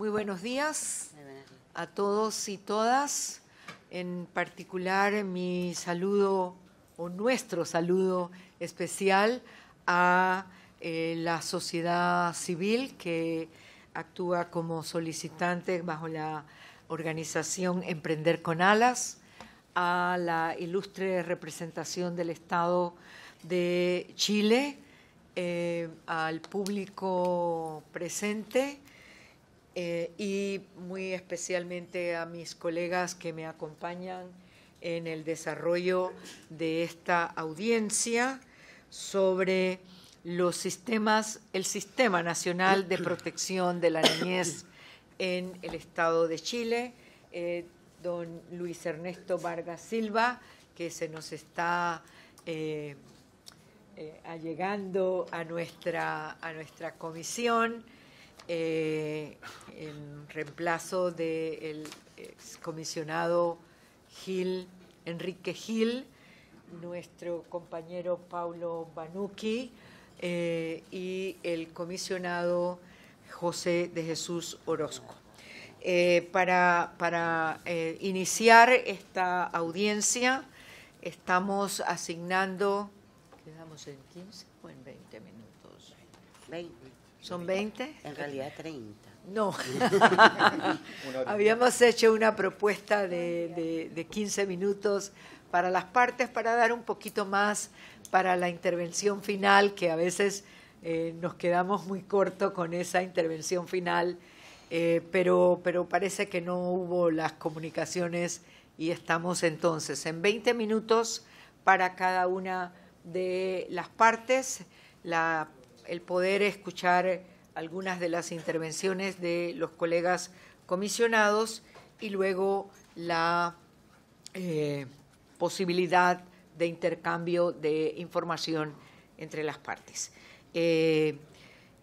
Muy buenos días a todos y todas. En particular, mi saludo o nuestro saludo especial a eh, la sociedad civil que actúa como solicitante bajo la organización Emprender con Alas, a la ilustre representación del Estado de Chile, eh, al público presente eh, y muy especialmente a mis colegas que me acompañan en el desarrollo de esta audiencia sobre los sistemas, el Sistema Nacional de Protección de la Niñez en el Estado de Chile, eh, don Luis Ernesto Vargas Silva, que se nos está eh, allegando a nuestra comisión. Eh, en reemplazo del comisionado excomisionado Gil, Enrique Gil, nuestro compañero Paulo Banuki eh, y el comisionado José de Jesús Orozco. Eh, para, para iniciar esta audiencia estamos asignando, quedamos en 15 o en 20 minutos, 20. ¿Son 20? En realidad 30. No. Habíamos hecho una propuesta de, 15 minutos para las partes para dar un poquito más para la intervención final, que a veces eh, nos quedamos muy corto con esa intervención final, eh, pero, pero parece que no hubo las comunicaciones y estamos entonces en 20 minutos para cada una de las partes. La el poder escuchar algunas de las intervenciones de los colegas comisionados y luego la eh, posibilidad de intercambio de información entre las partes. Eh,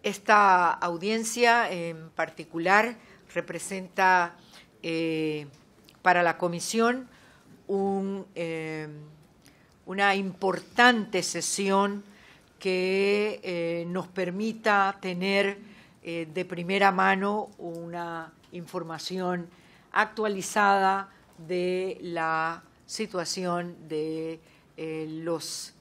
esta audiencia en particular representa eh, para la comisión una importante sesión que eh, nos permita tener eh, de primera mano una información actualizada de la situación de eh, los,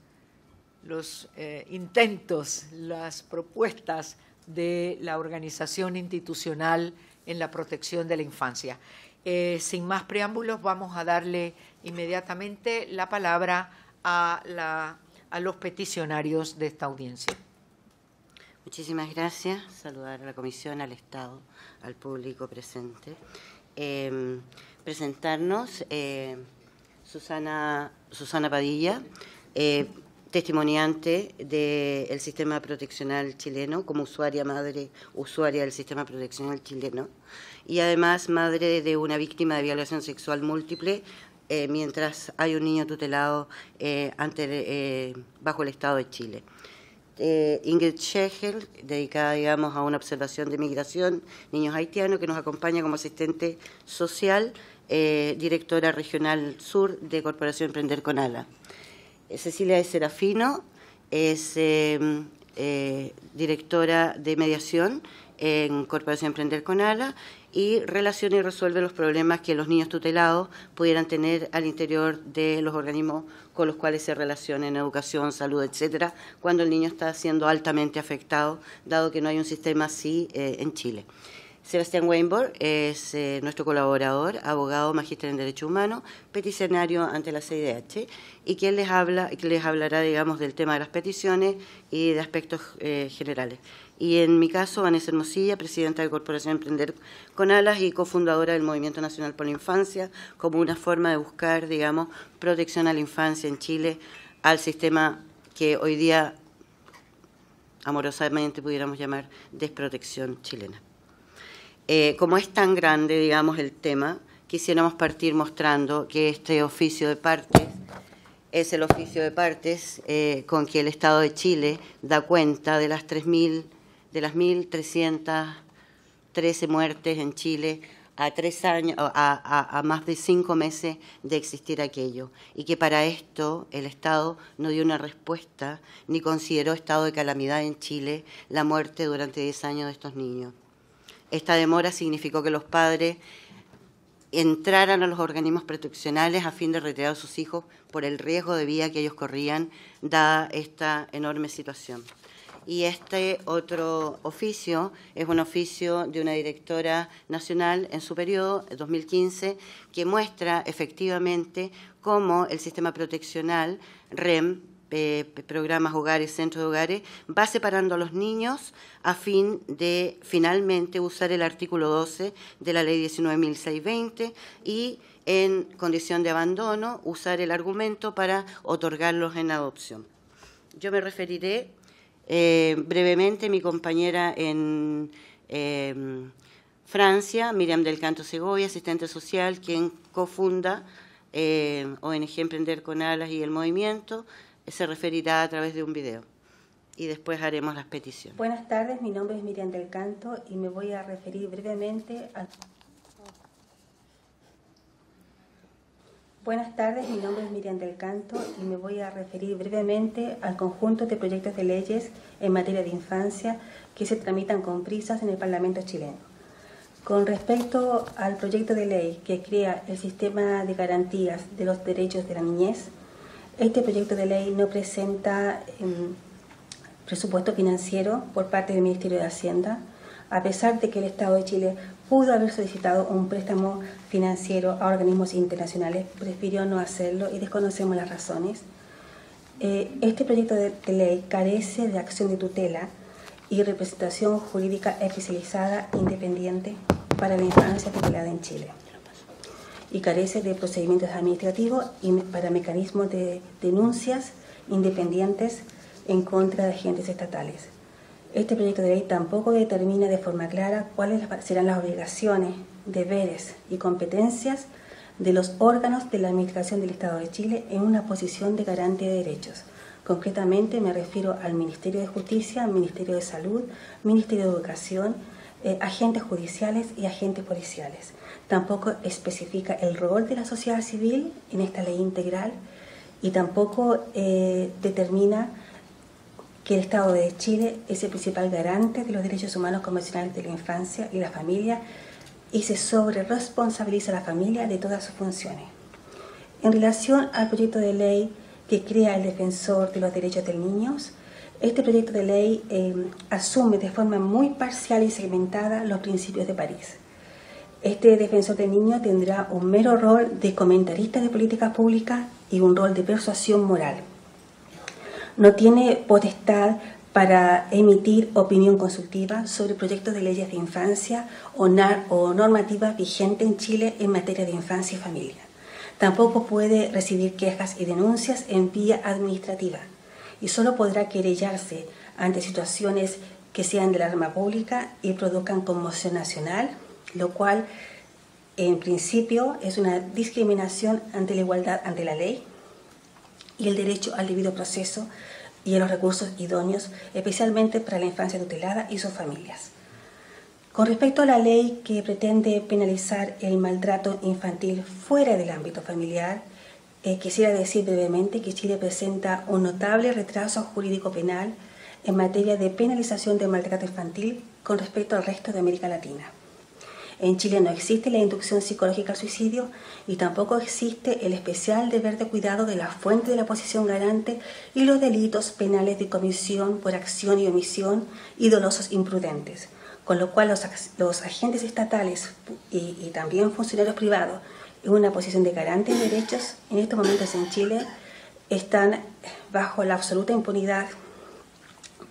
los intentos, las propuestas de la organización institucional en la protección de la infancia. sin más preámbulos, vamos a darle inmediatamente la palabra a la a los peticionarios de esta audiencia. Muchísimas gracias. Saludar a la Comisión, al Estado, al público presente. Em, presentarnos eh, Susana, Susana Padilla, eh, testimoniante del sistema proteccional chileno, como usuaria madre, usuaria del sistema proteccional chileno, y además madre de una víctima de violación sexual múltiple eh, mientras hay un niño tutelado eh, eh, bajo el Estado de Chile. Ingrid Schegel, dedicada digamos, a una observación de migración, niños haitianos, que nos acompaña como asistente social, directora regional sur de Corporación Emprender con ALA. Cecilia Serafino es em, directora de mediación en Corporación Emprender con ALA y relaciona y resuelve los problemas que los niños tutelados pudieran tener al interior de los organismos con los cuales se relacionen educación, salud, etcétera, cuando el niño está siendo altamente afectado, dado que no hay un sistema así eh, en Chile. Sebastián Weinberg es eh, nuestro colaborador, abogado, magíster en Derecho Humano, peticionario ante la CIDH, y quien les, habla, que les hablará, del tema de las peticiones y de aspectos eh, generales y en mi caso Vanessa Hermosilla, presidenta de Corporación Emprender con Alas y cofundadora del Movimiento Nacional por la Infancia, como una forma de buscar, digamos, protección a la infancia en Chile, al sistema que hoy día amorosamente pudiéramos llamar desprotección chilena. Eh, como es tan grande, digamos, el tema, quisiéramos partir mostrando que este oficio de partes es el oficio de partes eh, con que el Estado de Chile da cuenta de las 3.000 de las 1.313 muertes en Chile a años, a, a, más de cinco meses de existir aquello, y que para esto el Estado no dio una respuesta ni consideró estado de calamidad en Chile la muerte durante diez años de estos niños. Esta demora significó que los padres entraran a los organismos proteccionales a fin de retirar a sus hijos por el riesgo de vida que ellos corrían, dada esta enorme situación y este otro oficio es un oficio de una directora nacional en su periodo, 2015, que muestra efectivamente cómo el sistema proteccional REM, eh, programas hogares, centros de hogares, va separando a los niños a fin de finalmente usar el artículo 12 de la ley 19.620 y en condición de abandono usar el argumento para otorgarlos en adopción. Yo me referiré eh, brevemente, mi compañera en em, Francia, Miriam del Canto Segovia, asistente social, quien cofunda eh, em, ONG Emprender con Alas y el Movimiento, se referirá a través de un video. Y después haremos las peticiones. Buenas tardes, mi nombre es Miriam del Canto y me voy a referir brevemente a Buenas tardes, mi nombre es Miriam del Canto y me voy a referir brevemente al conjunto de proyectos de leyes en materia de infancia que se tramitan con prisas en el Parlamento chileno. Con respecto al proyecto de ley que crea el sistema de garantías de los derechos de la niñez, este proyecto de ley no presenta em, presupuesto financiero por parte del Ministerio de Hacienda, a pesar de que el Estado de Chile pudo haber solicitado un préstamo financiero a organismos internacionales, prefirió no hacerlo y desconocemos las razones. Eh, este proyecto de, ley carece de acción de tutela y representación jurídica especializada independiente para la infancia tutelada en Chile y carece de procedimientos administrativos y para mecanismos de denuncias independientes en contra de agentes estatales. Este proyecto de ley tampoco determina de forma clara cuáles serán las obligaciones, deberes y competencias de los órganos de la Administración del Estado de Chile en una posición de garante de derechos. Concretamente me refiero al Ministerio de Justicia, Ministerio de Salud, Ministerio de Educación, eh, agentes judiciales y agentes policiales. Tampoco especifica el rol de la sociedad civil en esta ley integral y tampoco eh, determina que el Estado de Chile es el principal garante de los derechos humanos convencionales de la infancia y la familia y se sobre responsabiliza a la familia de todas sus funciones. En relación al proyecto de ley que crea el defensor de los derechos del niño, este proyecto de ley eh, asume de forma muy parcial y segmentada los principios de París. Este defensor del niño tendrá un mero rol de comentarista de políticas públicas y un rol de persuasión moral no tiene potestad para emitir opinión consultiva sobre proyectos de leyes de infancia o, normativa vigente en Chile en materia de infancia y familia. Tampoco puede recibir quejas y denuncias en vía administrativa y solo podrá querellarse ante situaciones que sean de arma pública y produzcan conmoción nacional, lo cual en principio es una discriminación ante la igualdad ante la ley y el derecho al debido proceso y a los recursos idóneos, especialmente para la infancia tutelada y sus familias. Con respecto a la ley que pretende penalizar el maltrato infantil fuera del ámbito familiar, eh, quisiera decir brevemente que Chile presenta un notable retraso jurídico penal en materia de penalización del maltrato infantil con respecto al resto de América Latina. En Chile no existe la inducción psicológica al suicidio y tampoco existe el especial deber de cuidado de la fuente de la posición garante y los delitos penales de comisión por acción y omisión y dolosos imprudentes, con lo cual los, agentes estatales y, y también funcionarios privados en una posición de garante de derechos en estos momentos en Chile están bajo la absoluta impunidad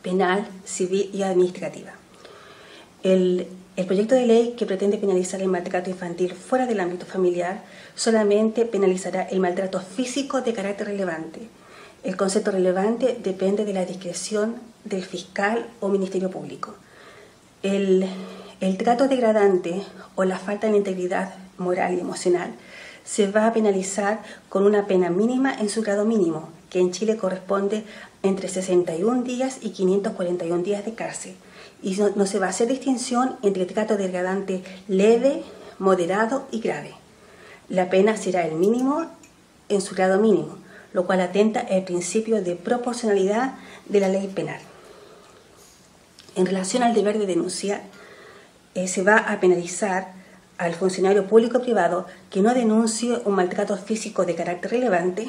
penal, civil y administrativa. El, el proyecto de ley que pretende penalizar el maltrato infantil fuera del ámbito familiar solamente penalizará el maltrato físico de carácter relevante. El concepto relevante depende de la discreción del fiscal o ministerio público. El, trato degradante o la falta de integridad moral y emocional se va a penalizar con una pena mínima en su grado mínimo, que en Chile corresponde entre 61 días y 541 días de cárcel y no, se va a hacer distinción entre trato degradante leve, moderado y grave. La pena será el mínimo en su grado mínimo, lo cual atenta el principio de proporcionalidad de la ley penal. En relación al deber de denunciar eh, se va a penalizar al funcionario público privado que no denuncie un maltrato físico de carácter relevante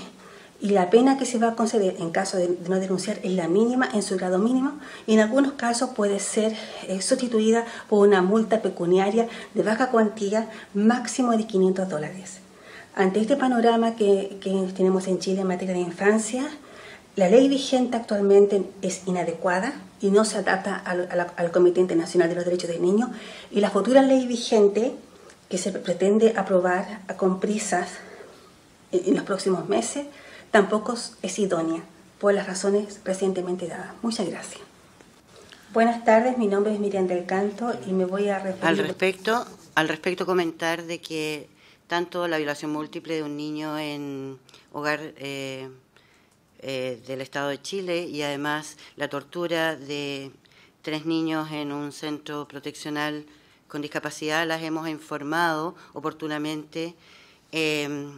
y la pena que se va a conceder en caso de no denunciar es la mínima, en su grado mínimo, y en algunos casos puede ser eh, sustituida por una multa pecuniaria de baja cuantía, máximo de 500 dólares. Ante este panorama que, tenemos en Chile en materia de infancia, la ley vigente actualmente es inadecuada y no se adapta al, Comité Internacional de los Derechos del Niño, y la futura ley vigente que se pretende aprobar con prisas en los próximos meses, tampoco es idónea por las razones recientemente dadas. Muchas gracias. Buenas tardes, mi nombre es Miriam del Canto y me voy a referir... Al respecto, al respecto comentar de que tanto la violación múltiple de un niño en hogar eh, eh del Estado de Chile y además la tortura de tres niños en un centro proteccional con discapacidad las hemos informado oportunamente. Eh,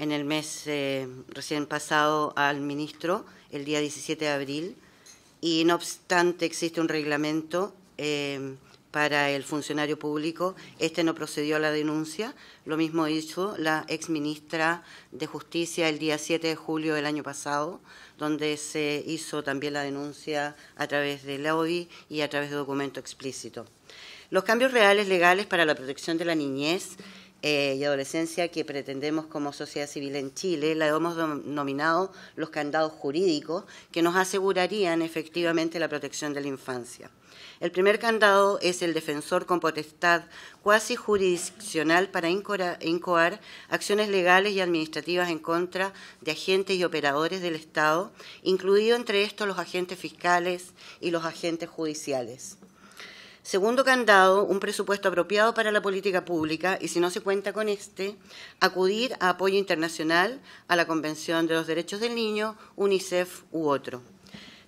en el mes eh, recién pasado al ministro, el día 17 de abril, y no obstante existe un reglamento eh, para el funcionario público, este no procedió a la denuncia, lo mismo hizo la ex ministra de Justicia el día 7 de julio del año pasado, donde se hizo también la denuncia a través del OBI y a través de documento explícito. Los cambios reales legales para la protección de la niñez eh, y adolescencia que pretendemos como sociedad civil en Chile, la hemos denominado los candados jurídicos que nos asegurarían efectivamente la protección de la infancia. El primer candado es el defensor con potestad cuasi jurisdiccional para incoar acciones legales y administrativas en contra de agentes y operadores del Estado, incluido entre estos los agentes fiscales y los agentes judiciales. Segundo candado, un presupuesto apropiado para la política pública y si no se cuenta con este, acudir a apoyo internacional, a la Convención de los Derechos del Niño, UNICEF u otro.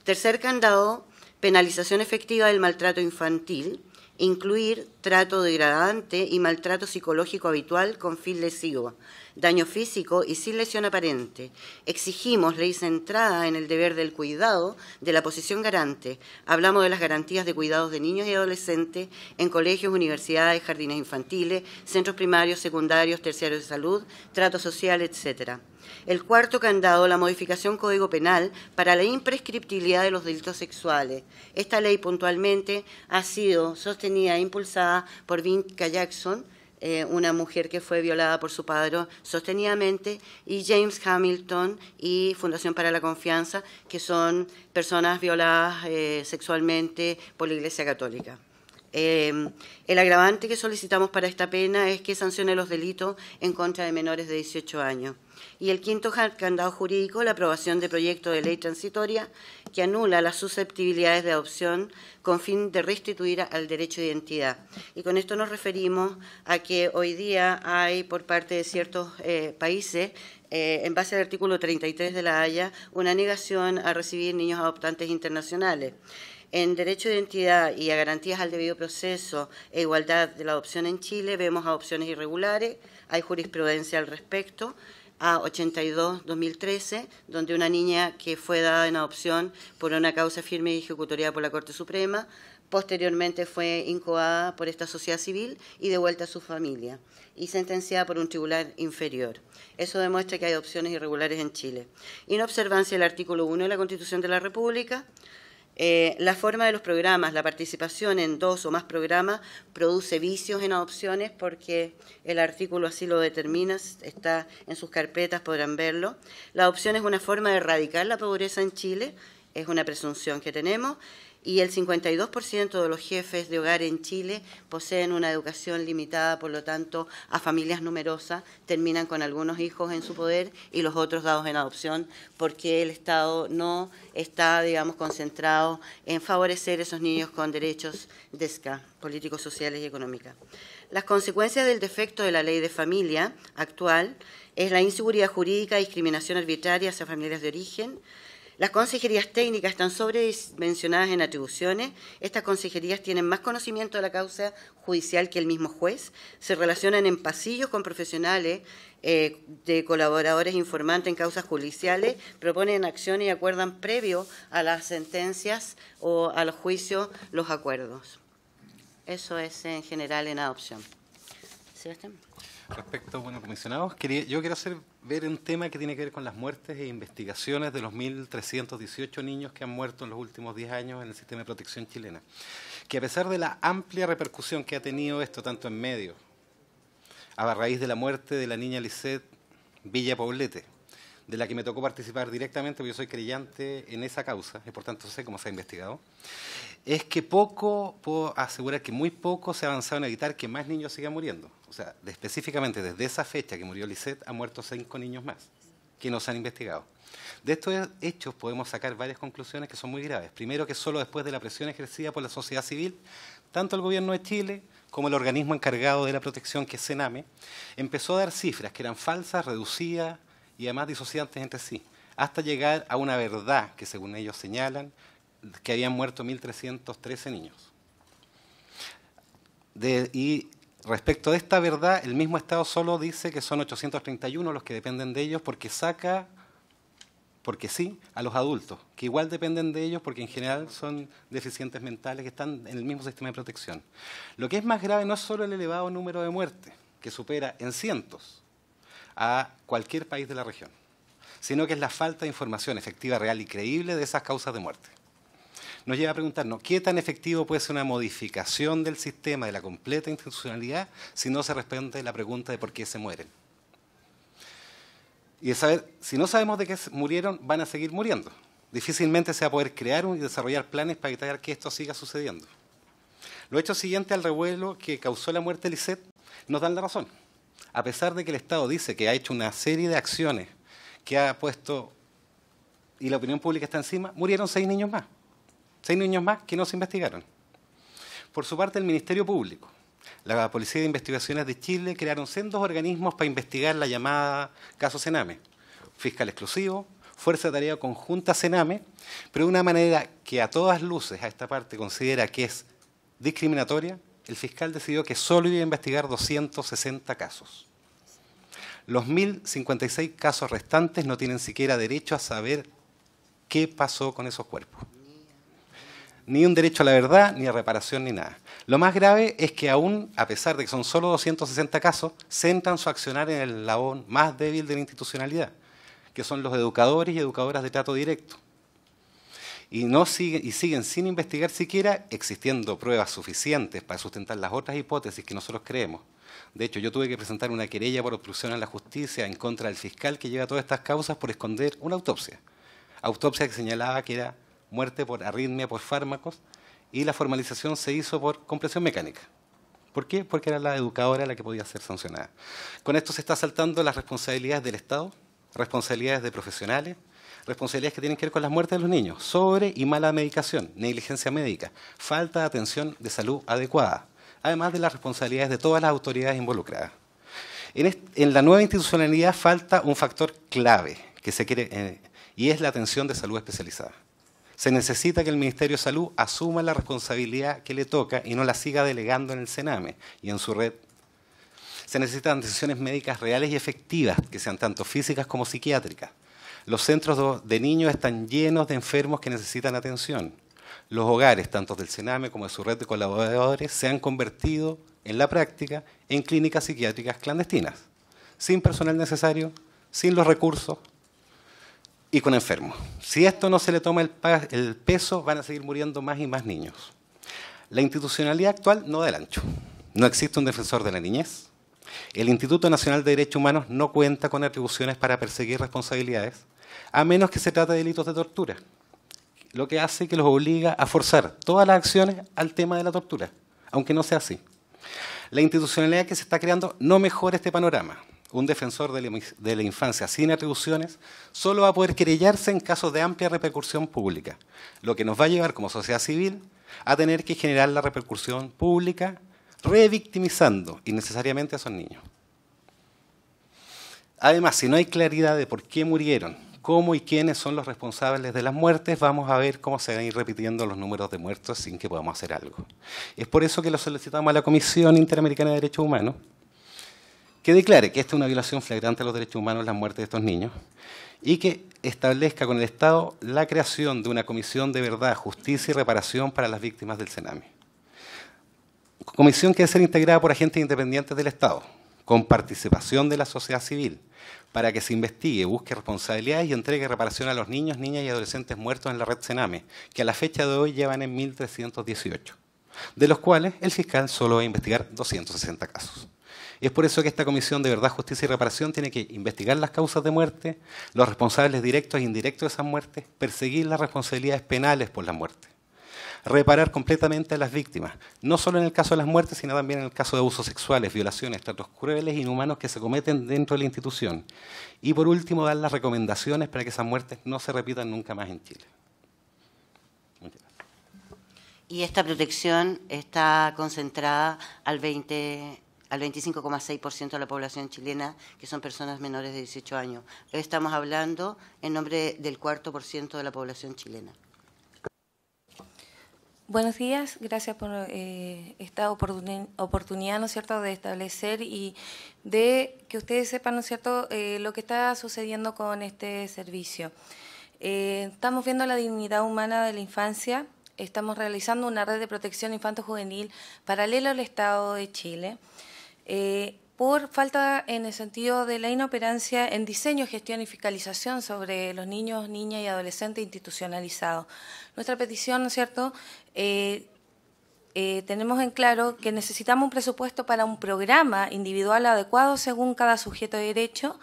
Tercer candado, penalización efectiva del maltrato infantil, incluir trato degradante y maltrato psicológico habitual con fin lesivo, daño físico y sin lesión aparente. Exigimos ley centrada en el deber del cuidado de la posición garante. Hablamos de las garantías de cuidados de niños y adolescentes en colegios, universidades, jardines infantiles, centros primarios, secundarios, terciarios de salud, trato social, etc. El cuarto candado, la modificación Código Penal para la imprescriptibilidad de los delitos sexuales. Esta ley puntualmente ha sido sostenida e impulsada por Vinca Jackson, eh, una mujer que fue violada por su padre sostenidamente, y James Hamilton y Fundación para la Confianza, que son personas violadas eh, sexualmente por la Iglesia Católica. Em, el agravante que solicitamos para esta pena es que sancione los delitos en contra de menores de 18 años. Y el quinto candado jurídico, la aprobación de proyecto de ley transitoria que anula las susceptibilidades de adopción con fin de restituir al derecho de identidad. Y con esto nos referimos a que hoy día hay por parte de ciertos eh, países eh, en base al artículo 33 de la Haya, una negación a recibir niños adoptantes internacionales. En derecho de identidad y a garantías al debido proceso e igualdad de la adopción en Chile vemos adopciones irregulares, hay jurisprudencia al respecto, a 82-2013, donde una niña que fue dada en adopción por una causa firme y ejecutoriada por la Corte Suprema, posteriormente fue incoada por esta sociedad civil y devuelta a su familia y sentenciada por un tribunal inferior. Eso demuestra que hay adopciones irregulares en Chile. en Y observancia del artículo 1 de la Constitución de la República, eh, la forma de los programas, la participación en dos o más programas produce vicios en adopciones porque el artículo así lo determina, está en sus carpetas, podrán verlo. La adopción es una forma de erradicar la pobreza en Chile, es una presunción que tenemos y el 52% de los jefes de hogar en Chile poseen una educación limitada, por lo tanto, a familias numerosas, terminan con algunos hijos en su poder y los otros dados en adopción, porque el Estado no está, digamos, concentrado en favorecer esos niños con derechos de políticos, sociales y económicos. Las consecuencias del defecto de la ley de familia actual es la inseguridad jurídica, y discriminación arbitraria hacia familias de origen, las consejerías técnicas están sobredimensionadas en atribuciones. Estas consejerías tienen más conocimiento de la causa judicial que el mismo juez. Se relacionan en pasillos con profesionales eh, de colaboradores informantes en causas judiciales, proponen acción y acuerdan previo a las sentencias o al juicio los acuerdos. Eso es en general en adopción respecto, bueno, comisionados, yo quiero hacer ver un tema que tiene que ver con las muertes e investigaciones de los 1.318 niños que han muerto en los últimos 10 años en el sistema de protección chilena. Que a pesar de la amplia repercusión que ha tenido esto, tanto en medios, a raíz de la muerte de la niña Lizeth Villa Poblete, de la que me tocó participar directamente, porque yo soy creyente en esa causa, y por tanto sé cómo se ha investigado, es que poco, puedo asegurar que muy poco se ha avanzado en evitar que más niños sigan muriendo o sea, específicamente desde esa fecha que murió Lisette, han muerto cinco niños más que no se han investigado. De estos hechos podemos sacar varias conclusiones que son muy graves. Primero, que solo después de la presión ejercida por la sociedad civil, tanto el gobierno de Chile como el organismo encargado de la protección, que es Sename, empezó a dar cifras que eran falsas, reducidas y además disociantes entre sí, hasta llegar a una verdad que, según ellos señalan, que habían muerto 1.313 niños. De, y Respecto de esta verdad, el mismo Estado solo dice que son 831 los que dependen de ellos porque saca, porque sí, a los adultos, que igual dependen de ellos porque en general son deficientes mentales que están en el mismo sistema de protección. Lo que es más grave no es solo el elevado número de muertes, que supera en cientos a cualquier país de la región, sino que es la falta de información efectiva, real y creíble de esas causas de muerte nos lleva a preguntarnos qué tan efectivo puede ser una modificación del sistema de la completa institucionalidad si no se responde la pregunta de por qué se mueren. Y de saber, si no sabemos de qué murieron, van a seguir muriendo. Difícilmente se va a poder crear y desarrollar planes para evitar que esto siga sucediendo. Lo hecho siguiente al revuelo que causó la muerte de Lisette nos dan la razón. A pesar de que el Estado dice que ha hecho una serie de acciones que ha puesto y la opinión pública está encima, murieron seis niños más. Seis niños más que no se investigaron. Por su parte, el Ministerio Público, la Policía de Investigaciones de Chile crearon sendos organismos para investigar la llamada caso Sename. Fiscal exclusivo, Fuerza de Tarea Conjunta Sename, pero de una manera que a todas luces a esta parte considera que es discriminatoria, el fiscal decidió que solo iba a investigar 260 casos. Los 1.056 casos restantes no tienen siquiera derecho a saber qué pasó con esos cuerpos ni un derecho a la verdad, ni a reparación, ni nada. Lo más grave es que aún, a pesar de que son solo 260 casos, sentan su accionar en el laón más débil de la institucionalidad, que son los educadores y educadoras de trato directo. Y, no siguen, y siguen sin investigar siquiera, existiendo pruebas suficientes para sustentar las otras hipótesis que nosotros creemos. De hecho, yo tuve que presentar una querella por obstrucción a la justicia en contra del fiscal que lleva todas estas causas por esconder una autopsia. Autopsia que señalaba que era muerte por arritmia, por fármacos, y la formalización se hizo por compresión mecánica. ¿Por qué? Porque era la educadora la que podía ser sancionada. Con esto se está saltando las responsabilidades del Estado, responsabilidades de profesionales, responsabilidades que tienen que ver con las muertes de los niños, sobre y mala medicación, negligencia médica, falta de atención de salud adecuada, además de las responsabilidades de todas las autoridades involucradas. En, la nueva institucionalidad falta un factor clave que se quiere, eh, y es la atención de salud especializada. Se necesita que el Ministerio de Salud asuma la responsabilidad que le toca y no la siga delegando en el Sename y en su red. Se necesitan decisiones médicas reales y efectivas, que sean tanto físicas como psiquiátricas. Los centros de niños están llenos de enfermos que necesitan atención. Los hogares, tanto del Sename como de su red de colaboradores, se han convertido en la práctica en clínicas psiquiátricas clandestinas, sin personal necesario, sin los recursos, y con enfermos. Si esto no se le toma el, peso, van a seguir muriendo más y más niños. La institucionalidad actual no da el ancho. No existe un defensor de la niñez. El Instituto Nacional de Derechos Humanos no cuenta con atribuciones para perseguir responsabilidades, a menos que se trate de delitos de tortura, lo que hace que los obliga a forzar todas las acciones al tema de la tortura, aunque no sea así. La institucionalidad que se está creando no mejora este panorama un defensor de la, infancia sin atribuciones solo va a poder querellarse en casos de amplia repercusión pública, lo que nos va a llevar como sociedad civil a tener que generar la repercusión pública revictimizando innecesariamente a esos niños. Además, si no hay claridad de por qué murieron, cómo y quiénes son los responsables de las muertes, vamos a ver cómo se van a ir repitiendo los números de muertos sin que podamos hacer algo. Es por eso que lo solicitamos a la Comisión Interamericana de Derechos Humanos que declare que esta es una violación flagrante a los derechos humanos la muerte de estos niños y que establezca con el Estado la creación de una comisión de verdad, justicia y reparación para las víctimas del tsunami. Comisión que debe ser integrada por agentes independientes del Estado, con participación de la sociedad civil, para que se investigue, busque responsabilidades y entregue reparación a los niños, niñas y adolescentes muertos en la red CENAME, que a la fecha de hoy llevan en 1.318, de los cuales el fiscal solo va a investigar 260 casos. Es por eso que esta Comisión de Verdad, Justicia y Reparación tiene que investigar las causas de muerte, los responsables directos e indirectos de esas muertes, perseguir las responsabilidades penales por la muerte, reparar completamente a las víctimas, no solo en el caso de las muertes, sino también en el caso de abusos sexuales, violaciones, tratos crueles, e inhumanos que se cometen dentro de la institución. Y por último, dar las recomendaciones para que esas muertes no se repitan nunca más en Chile. Y esta protección está concentrada al 20 al 25,6% de la población chilena, que son personas menores de 18 años. Estamos hablando en nombre del cuarto por ciento de la población chilena. Buenos días, gracias por eh, esta oportunidad, ¿no es cierto?, de establecer y de que ustedes sepan, ¿no es cierto?, eh, lo que está sucediendo con este servicio. Eh, estamos viendo la dignidad humana de la infancia, estamos realizando una red de protección infanto-juvenil paralela al Estado de Chile. Eh, por falta en el sentido de la inoperancia en diseño, gestión y fiscalización sobre los niños, niñas y adolescentes institucionalizados. Nuestra petición, ¿no es cierto?, eh, eh, tenemos en claro que necesitamos un presupuesto para un programa individual adecuado según cada sujeto de derecho,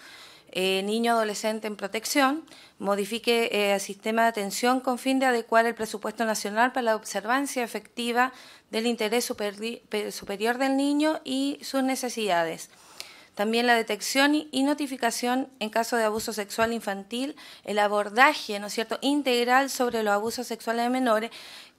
eh, niño adolescente en protección, modifique el eh, sistema de atención con fin de adecuar el presupuesto nacional para la observancia efectiva del interés superior del niño y sus necesidades. También la detección y notificación en caso de abuso sexual infantil, el abordaje, ¿no es cierto?, integral sobre los abusos sexuales de menores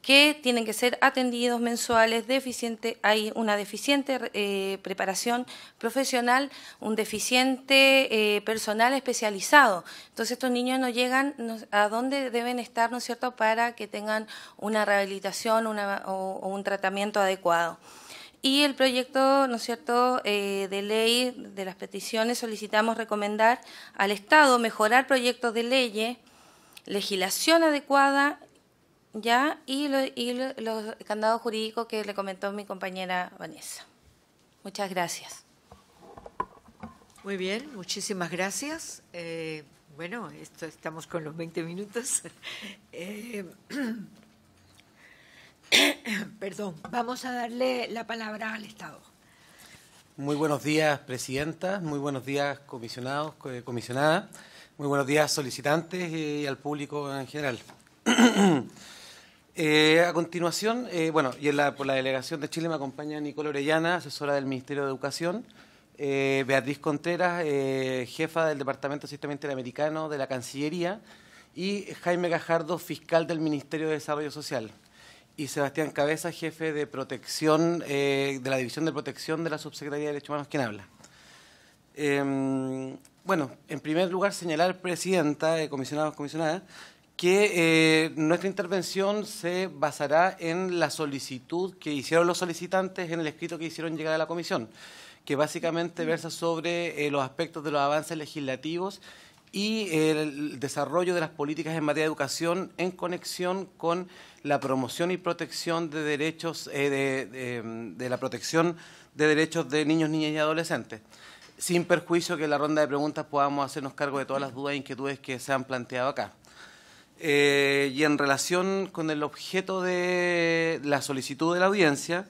que tienen que ser atendidos mensuales, deficiente, hay una deficiente eh, preparación profesional, un deficiente eh, personal especializado. Entonces estos niños no llegan a dónde deben estar, ¿no es cierto?, para que tengan una rehabilitación una, o, un tratamiento adecuado. Y el proyecto, ¿no es cierto?, eh, de ley de las peticiones solicitamos recomendar al Estado mejorar proyectos de ley, legislación adecuada ¿ya? Y, los candados jurídicos que le comentó mi compañera Vanessa. Muchas gracias. Muy bien, muchísimas gracias. Eh, bueno, esto, estamos con los 20 minutos. Eh, perdón, vamos a darle la palabra al Estado. Muy buenos días, Presidenta. Muy buenos días, comisionados, comisionada. Muy buenos días, solicitantes y al público en general. Eh, a continuación, eh, bueno, y en la, por la delegación de Chile me acompaña Nicole Orellana, asesora del Ministerio de Educación, eh, Beatriz Contreras, jefa del Departamento de Sistema Interamericano de la Cancillería, y Jaime Gajardo, fiscal del Ministerio de Desarrollo Social, y Sebastián Cabeza, jefe de protección, de la División de Protección de la Subsecretaría de Derechos Humanos, quien habla. Em, bueno, en primer lugar, señalar, Presidenta, comisionados, comisionadas, que eh, nuestra intervención se basará en la solicitud que hicieron los solicitantes en el escrito que hicieron llegar a la comisión, que básicamente versa sobre eh, los aspectos de los avances legislativos y el desarrollo de las políticas en materia de educación en conexión con la promoción y protección de derechos, eh, de, la protección de derechos de niños, niñas y adolescentes sin perjuicio que en la ronda de preguntas podamos hacernos cargo de todas las dudas e inquietudes que se han planteado acá. Eh, y en relación con el objeto de la solicitud de la audiencia,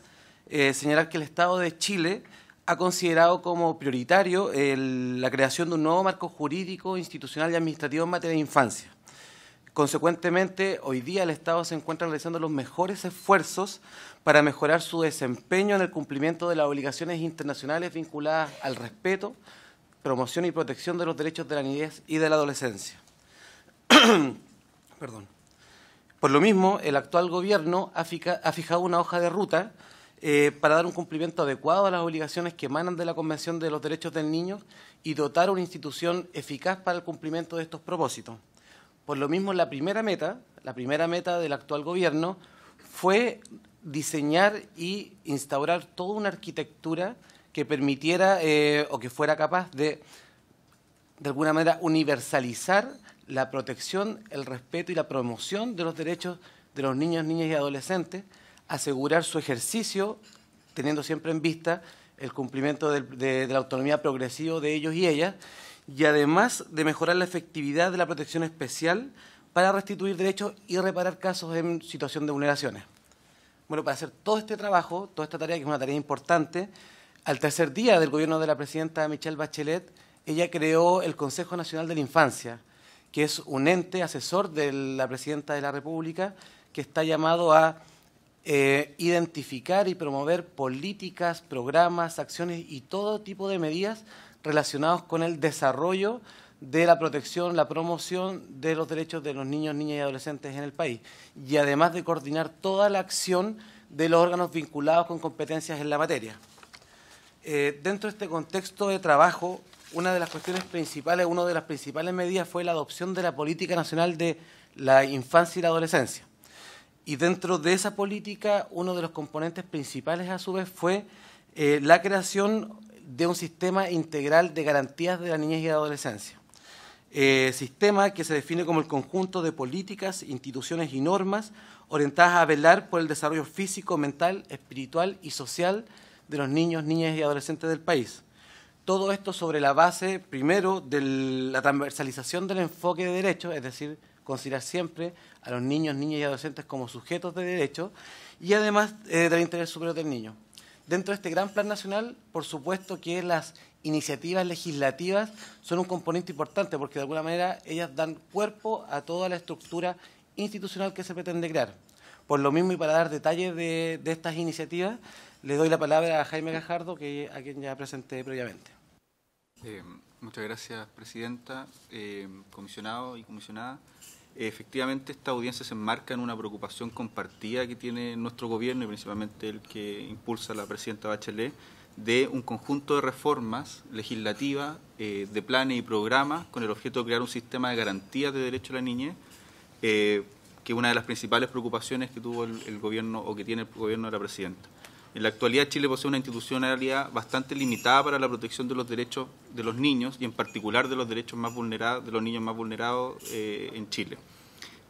eh, señalar que el Estado de Chile ha considerado como prioritario la creación de un nuevo marco jurídico, institucional y administrativo en materia de infancia. Consecuentemente, hoy día el Estado se encuentra realizando los mejores esfuerzos para mejorar su desempeño en el cumplimiento de las obligaciones internacionales vinculadas al respeto, promoción y protección de los derechos de la niñez y de la adolescencia. Perdón. Por lo mismo, el actual gobierno ha, fijado una hoja de ruta eh, para dar un cumplimiento adecuado a las obligaciones que emanan de la Convención de los Derechos del Niño y dotar una institución eficaz para el cumplimiento de estos propósitos. Por lo mismo, la primera meta, la primera meta del actual gobierno fue diseñar y instaurar toda una arquitectura que permitiera eh, o que fuera capaz de, de alguna manera, universalizar la protección, el respeto y la promoción de los derechos de los niños, niñas y adolescentes, asegurar su ejercicio, teniendo siempre en vista el cumplimiento de, la autonomía progresiva de ellos y ellas, y además de mejorar la efectividad de la protección especial para restituir derechos y reparar casos en situación de vulneraciones. Bueno, para hacer todo este trabajo, toda esta tarea, que es una tarea importante, al tercer día del gobierno de la presidenta Michelle Bachelet, ella creó el Consejo Nacional de la Infancia, que es un ente asesor de la presidenta de la República que está llamado a eh, identificar y promover políticas, programas, acciones y todo tipo de medidas relacionados con el desarrollo de la protección, la promoción de los derechos de los niños, niñas y adolescentes en el país. Y además de coordinar toda la acción de los órganos vinculados con competencias en la materia. Eh, dentro de este contexto de trabajo, una de las cuestiones principales, una de las principales medidas fue la adopción de la política nacional de la infancia y la adolescencia. Y dentro de esa política, uno de los componentes principales a su vez fue eh, la creación de un sistema integral de garantías de la niñez y la adolescencia. Eh, sistema que se define como el conjunto de políticas, instituciones y normas orientadas a velar por el desarrollo físico, mental, espiritual y social de los niños, niñas y adolescentes del país. Todo esto sobre la base, primero, de la transversalización del enfoque de derechos, es decir, considerar siempre a los niños, niñas y adolescentes como sujetos de derechos y además eh, del interés superior del niño. Dentro de este gran plan nacional, por supuesto que las iniciativas legislativas son un componente importante porque de alguna manera ellas dan cuerpo a toda la estructura institucional que se pretende crear. Por lo mismo y para dar detalles de estas iniciativas, le doy la palabra a Jaime Gajardo, que, a quien ya presenté previamente. Eh, muchas gracias, Presidenta, eh, comisionado y comisionada. Efectivamente, esta audiencia se enmarca en una preocupación compartida que tiene nuestro gobierno y principalmente el que impulsa la presidenta Bachelet de un conjunto de reformas legislativas, eh, de planes y programas con el objeto de crear un sistema de garantías de derecho a la niñez, que es una de las principales preocupaciones que tuvo el, gobierno o que tiene el gobierno de la presidenta. En la actualidad Chile posee una institucionalidad bastante limitada para la protección de los derechos de los niños y en particular de los derechos más vulnerados, de los niños más vulnerados eh, en Chile.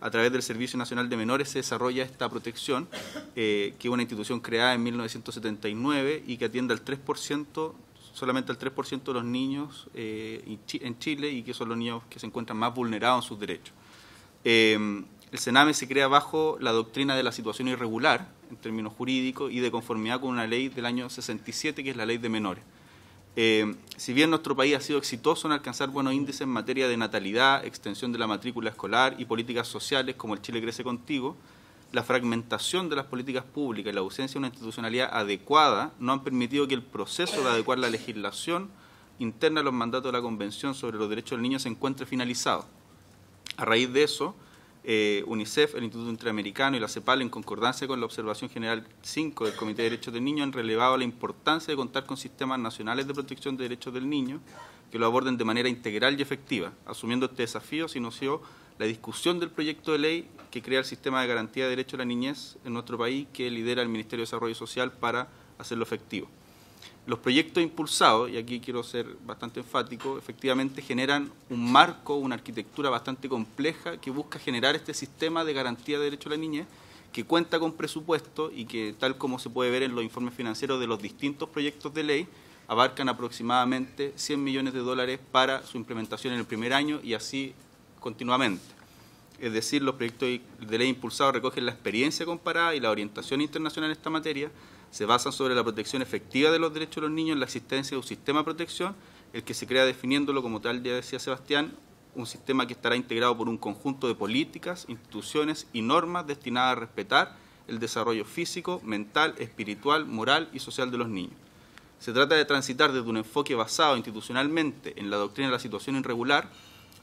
A través del Servicio Nacional de Menores se desarrolla esta protección, eh, que es una institución creada en 1979 y que atiende al 3%, solamente al 3% de los niños eh, en Chile y que son los niños que se encuentran más vulnerados en sus derechos. El Sename se crea bajo la doctrina de la situación irregular, en términos jurídicos, y de conformidad con una ley del año 67, que es la ley de menores. Eh, si bien nuestro país ha sido exitoso en alcanzar buenos índices en materia de natalidad, extensión de la matrícula escolar y políticas sociales como el Chile Crece Contigo, la fragmentación de las políticas públicas y la ausencia de una institucionalidad adecuada no han permitido que el proceso de adecuar la legislación interna a los mandatos de la Convención sobre los Derechos del Niño se encuentre finalizado. A raíz de eso, eh, UNICEF, el Instituto Interamericano y la CEPAL, en concordancia con la Observación General 5 del Comité de Derechos del Niño, han relevado la importancia de contar con sistemas nacionales de protección de derechos del niño que lo aborden de manera integral y efectiva. Asumiendo este desafío, se inició la discusión del proyecto de ley que crea el sistema de garantía de derechos de la niñez en nuestro país, que lidera el Ministerio de Desarrollo Social para hacerlo efectivo los proyectos impulsados, y aquí quiero ser bastante enfático, efectivamente generan un marco, una arquitectura bastante compleja que busca generar este sistema de garantía de derecho a la niñez que cuenta con presupuesto y que, tal como se puede ver en los informes financieros de los distintos proyectos de ley, abarcan aproximadamente 100 millones de dólares para su implementación en el primer año y así continuamente. Es decir, los proyectos de ley impulsados recogen la experiencia comparada y la orientación internacional en esta materia, se basan sobre la protección efectiva de los derechos de los niños en la existencia de un sistema de protección, el que se crea definiéndolo, como tal ya decía Sebastián, un sistema que estará integrado por un conjunto de políticas, instituciones y normas destinadas a respetar el desarrollo físico, mental, espiritual, moral y social de los niños. Se trata de transitar desde un enfoque basado institucionalmente en la doctrina de la situación irregular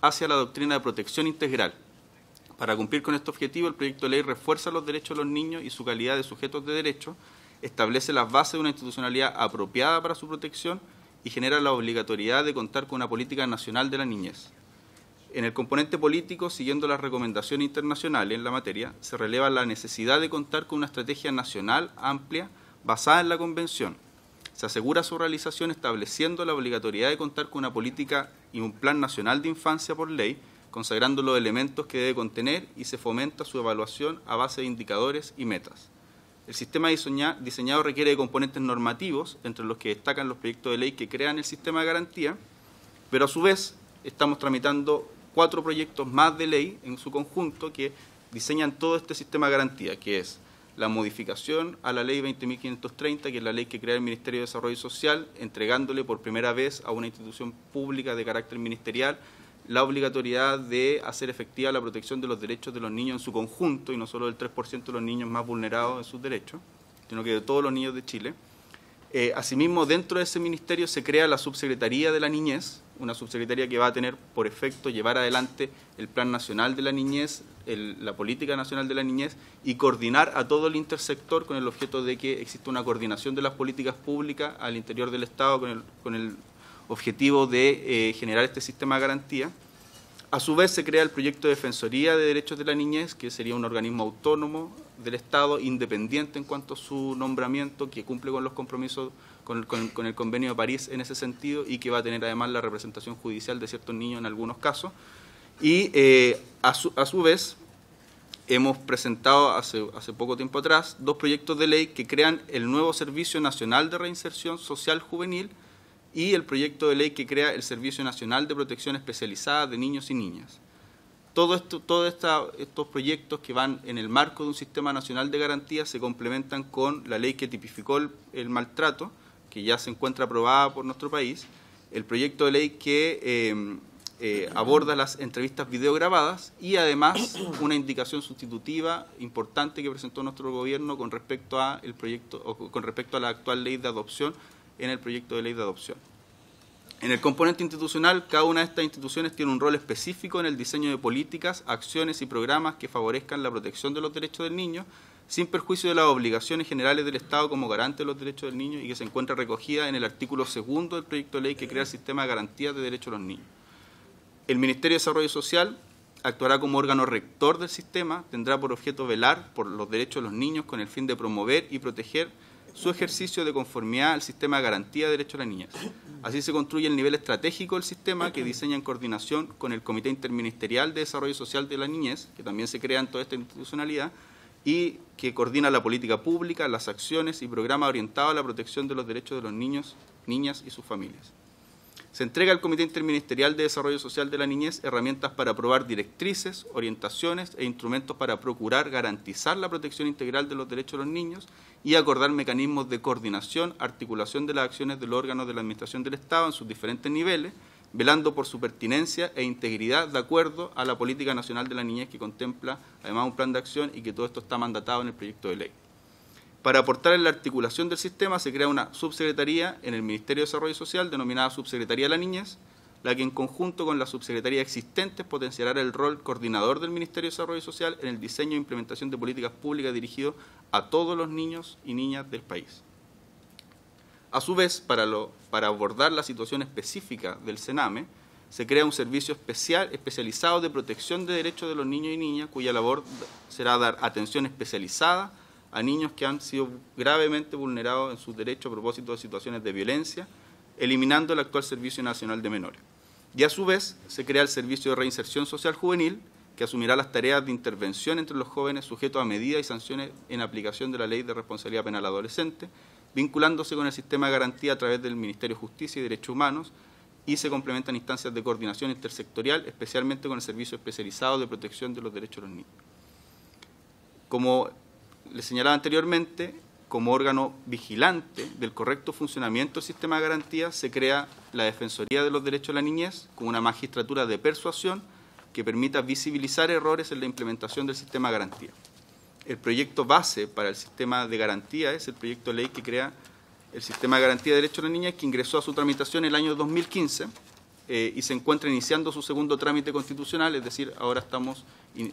hacia la doctrina de protección integral. Para cumplir con este objetivo, el proyecto de ley refuerza los derechos de los niños y su calidad de sujetos de derecho, establece las bases de una institucionalidad apropiada para su protección y genera la obligatoriedad de contar con una política nacional de la niñez. En el componente político, siguiendo las recomendaciones internacionales en la materia, se releva la necesidad de contar con una estrategia nacional amplia basada en la Convención. Se asegura su realización estableciendo la obligatoriedad de contar con una política y un plan nacional de infancia por ley, consagrando los elementos que debe contener y se fomenta su evaluación a base de indicadores y metas. El sistema diseñado requiere de componentes normativos, entre los que destacan los proyectos de ley que crean el sistema de garantía, pero a su vez estamos tramitando cuatro proyectos más de ley en su conjunto que diseñan todo este sistema de garantía, que es la modificación a la ley 20.530, que es la ley que crea el Ministerio de Desarrollo Social, entregándole por primera vez a una institución pública de carácter ministerial la obligatoriedad de hacer efectiva la protección de los derechos de los niños en su conjunto y no solo del 3% de los niños más vulnerados en sus derechos, sino que de todos los niños de Chile. Eh, asimismo, dentro de ese ministerio se crea la Subsecretaría de la Niñez, una subsecretaría que va a tener por efecto llevar adelante el Plan Nacional de la Niñez, la Política Nacional de la Niñez y coordinar a todo el intersector con el objeto de que exista una coordinación de las políticas públicas al interior del Estado con con el objetivo de eh, generar este sistema de garantía. A su vez se crea el proyecto de Defensoría de Derechos de la Niñez, que sería un organismo autónomo del Estado, independiente en cuanto a su nombramiento, que cumple con los compromisos con el, Convenio de París en ese sentido y que va a tener además la representación judicial de ciertos niños en algunos casos. Y eh, a, su, a su vez hemos presentado hace, hace poco tiempo atrás dos proyectos de ley que crean el nuevo Servicio Nacional de Reinserción Social Juvenil, y el proyecto de ley que crea el Servicio Nacional de Protección Especializada de Niños y Niñas. Todos esto, estos proyectos que van en el marco de un sistema nacional de garantías se complementan con la ley que tipificó el, maltrato, que ya se encuentra aprobada por nuestro país, el proyecto de ley que em, eh, aborda las entrevistas videograbadas y además una indicación sustitutiva importante que presentó nuestro gobierno con respecto a el proyecto con respecto a la actual ley de adopción en el proyecto de ley de adopción. En el componente institucional, cada una de estas instituciones tiene un rol específico en el diseño de políticas, acciones y programas que favorezcan la protección de los derechos del niño, sin perjuicio de las obligaciones generales del Estado como garante de los derechos del niño y que se encuentra recogida en el artículo segundo del proyecto de ley que crea el sistema de garantías de derechos de los niños. El Ministerio de Desarrollo Social actuará como órgano rector del sistema, tendrá por objeto velar por los derechos de los niños con el fin de promover y proteger su ejercicio de conformidad al sistema de garantía de derechos de las niñas. Así se construye el nivel estratégico del sistema que diseña en coordinación con el Comité Interministerial de Desarrollo Social de la Niñez, que también se crea en toda esta institucionalidad, y que coordina la política pública, las acciones y programas orientados a la protección de los derechos de los niños, niñas y sus familias. Se entrega al Comité Interministerial de Desarrollo Social de la Niñez herramientas para aprobar directrices, orientaciones e instrumentos para procurar garantizar la protección integral de los derechos de los niños y acordar mecanismos de coordinación, articulación de las acciones del órgano de la Administración del Estado en sus diferentes niveles, velando por su pertinencia e integridad de acuerdo a la Política Nacional de la Niñez que contempla además un plan de acción y que todo esto está mandatado en el proyecto de ley. Para aportar en la articulación del sistema se crea una subsecretaría en el Ministerio de Desarrollo Social denominada Subsecretaría de la Niñez, la que en conjunto con las subsecretarías existentes potenciará el rol coordinador del Ministerio de Desarrollo Social en el diseño e implementación de políticas públicas dirigidas a todos los niños y niñas del país. A su vez, para, para abordar la situación específica del CENAME, se crea un servicio especial, especializado de protección de derechos de los niños y niñas, cuya labor será dar atención especializada a niños que han sido gravemente vulnerados en sus derechos a propósito de situaciones de violencia, eliminando el actual Servicio Nacional de Menores. Y a su vez se crea el Servicio de Reinserción Social Juvenil, que asumirá las tareas de intervención entre los jóvenes sujetos a medidas y sanciones en aplicación de la Ley de Responsabilidad Penal Adolescente, vinculándose con el sistema de garantía a través del Ministerio de Justicia y Derechos Humanos, y se complementan instancias de coordinación intersectorial, especialmente con el Servicio Especializado de Protección de los Derechos de los Niños. Como le señalaba anteriormente, como órgano vigilante del correcto funcionamiento del sistema de garantía se crea la Defensoría de los Derechos de la Niñez con una magistratura de persuasión que permita visibilizar errores en la implementación del sistema de garantía. El proyecto base para el sistema de garantía es el proyecto de ley que crea el sistema de garantía de derechos de la niñez que ingresó a su tramitación en el año 2015 eh, y se encuentra iniciando su segundo trámite constitucional, es decir, ahora estamos,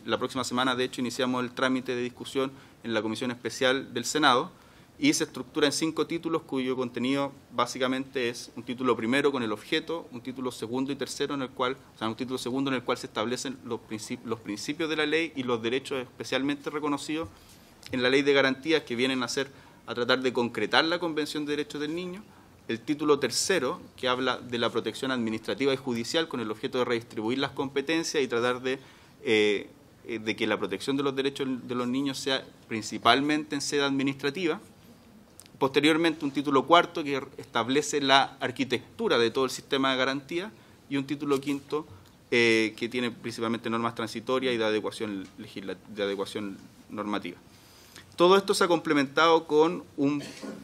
la próxima semana de hecho iniciamos el trámite de discusión en la Comisión Especial del Senado y se estructura en cinco títulos cuyo contenido básicamente es un título primero con el objeto, un título segundo y tercero en el cual, un título segundo en el cual se establecen los, principios, los principios de la ley y los derechos especialmente reconocidos en la ley de garantías que vienen a ser a tratar de concretar la Convención de Derechos del Niño el título tercero, que habla de la protección administrativa y judicial con el objeto de redistribuir las competencias y tratar eh, eh, de, que la protección de los derechos de los niños sea principalmente en sede administrativa. Posteriormente, un título cuarto que establece la arquitectura de todo el sistema de garantía y un título quinto eh, que tiene principalmente normas transitorias y de adecuación, de adecuación normativa. Todo esto se ha complementado con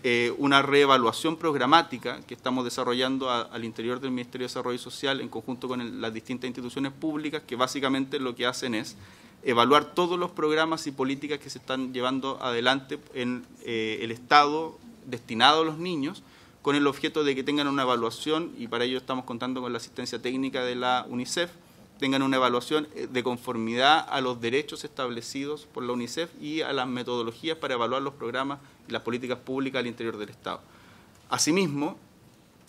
eh, una reevaluación programática que estamos desarrollando al interior del Ministerio de Desarrollo Social en conjunto con las distintas instituciones públicas, que básicamente lo que hacen es evaluar todos los programas y políticas que se están llevando adelante en eh, el Estado destinado a los niños, con el objeto de que tengan una evaluación, y para ello estamos contando con la asistencia técnica de la UNICEF, tengan una evaluación eh, de conformidad a los derechos establecidos por la UNICEF y a las metodologías para evaluar los programas y las políticas públicas al interior del Estado. Asimismo,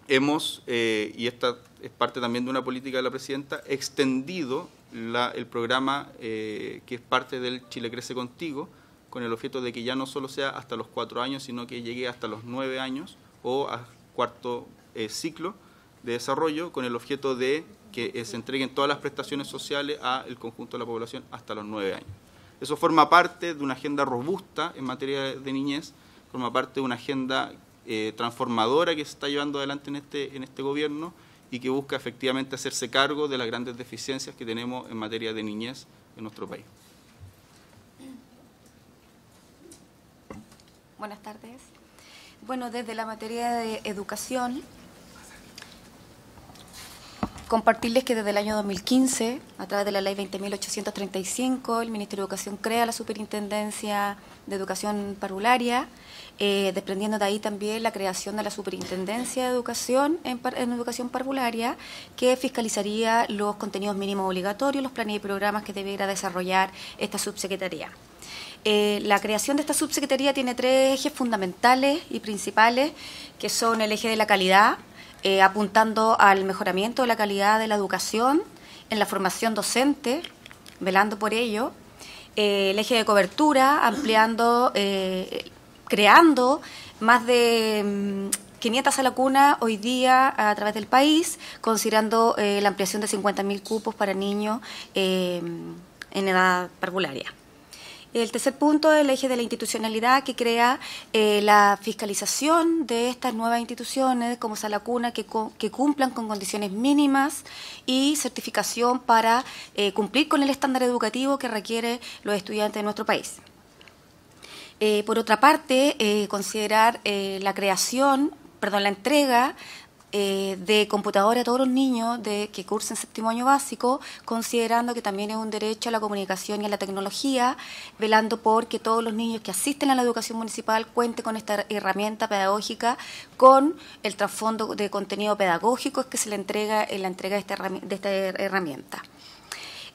hemos, eh, y esta es parte también de una política de la presidenta, extendido el programa eh, que es parte del Chile Crece Contigo, con el objeto de que ya no solo sea hasta los cuatro años, sino que llegue hasta los nueve años o a cuarto ciclo de desarrollo, con el objeto de que eh, se entreguen todas las prestaciones sociales al conjunto de la población hasta los nueve años. Eso forma parte de una agenda robusta en materia de niñez, forma parte de una agenda eh, transformadora que se está llevando adelante en este, en este gobierno y que busca efectivamente hacerse cargo de las grandes deficiencias que tenemos en materia de niñez en nuestro país. Buenas tardes. Bueno, desde la materia de educación, compartirles que desde el año 2015, a través de la ley 20.835, el Ministerio de Educación crea la Superintendencia de Educación Parvularia, eh, desprendiendo de ahí también la creación de la Superintendencia de Educación en, Educación Parvularia, que fiscalizaría los contenidos mínimos obligatorios, los planes y programas que debiera desarrollar esta subsecretaría. Eh, la creación de esta subsecretaría tiene tres ejes fundamentales y principales, que son el eje de la calidad, eh, apuntando al mejoramiento de la calidad de la educación, en la formación docente, velando por ello, eh, el eje de cobertura, ampliando, eh, creando más de 500 a la cuna hoy día a través del país, considerando la ampliación de 50.000 cupos para niños en edad parvularia. El tercer punto es el eje de la institucionalidad que crea eh, la fiscalización de estas nuevas instituciones como Salacuna que, que cumplan con condiciones mínimas y certificación para eh, cumplir con el estándar educativo que requiere los estudiantes de nuestro país. Eh, por otra parte, considerar la creación, perdón, la entrega eh, de computadora a todos los niños que cursen séptimo año básico, considerando que también es un derecho a la comunicación y a la tecnología, velando por que todos los niños que asisten a la educación municipal cuenten con esta herramienta pedagógica, con el trasfondo de contenido pedagógico que se le entrega en la entrega de esta herramienta.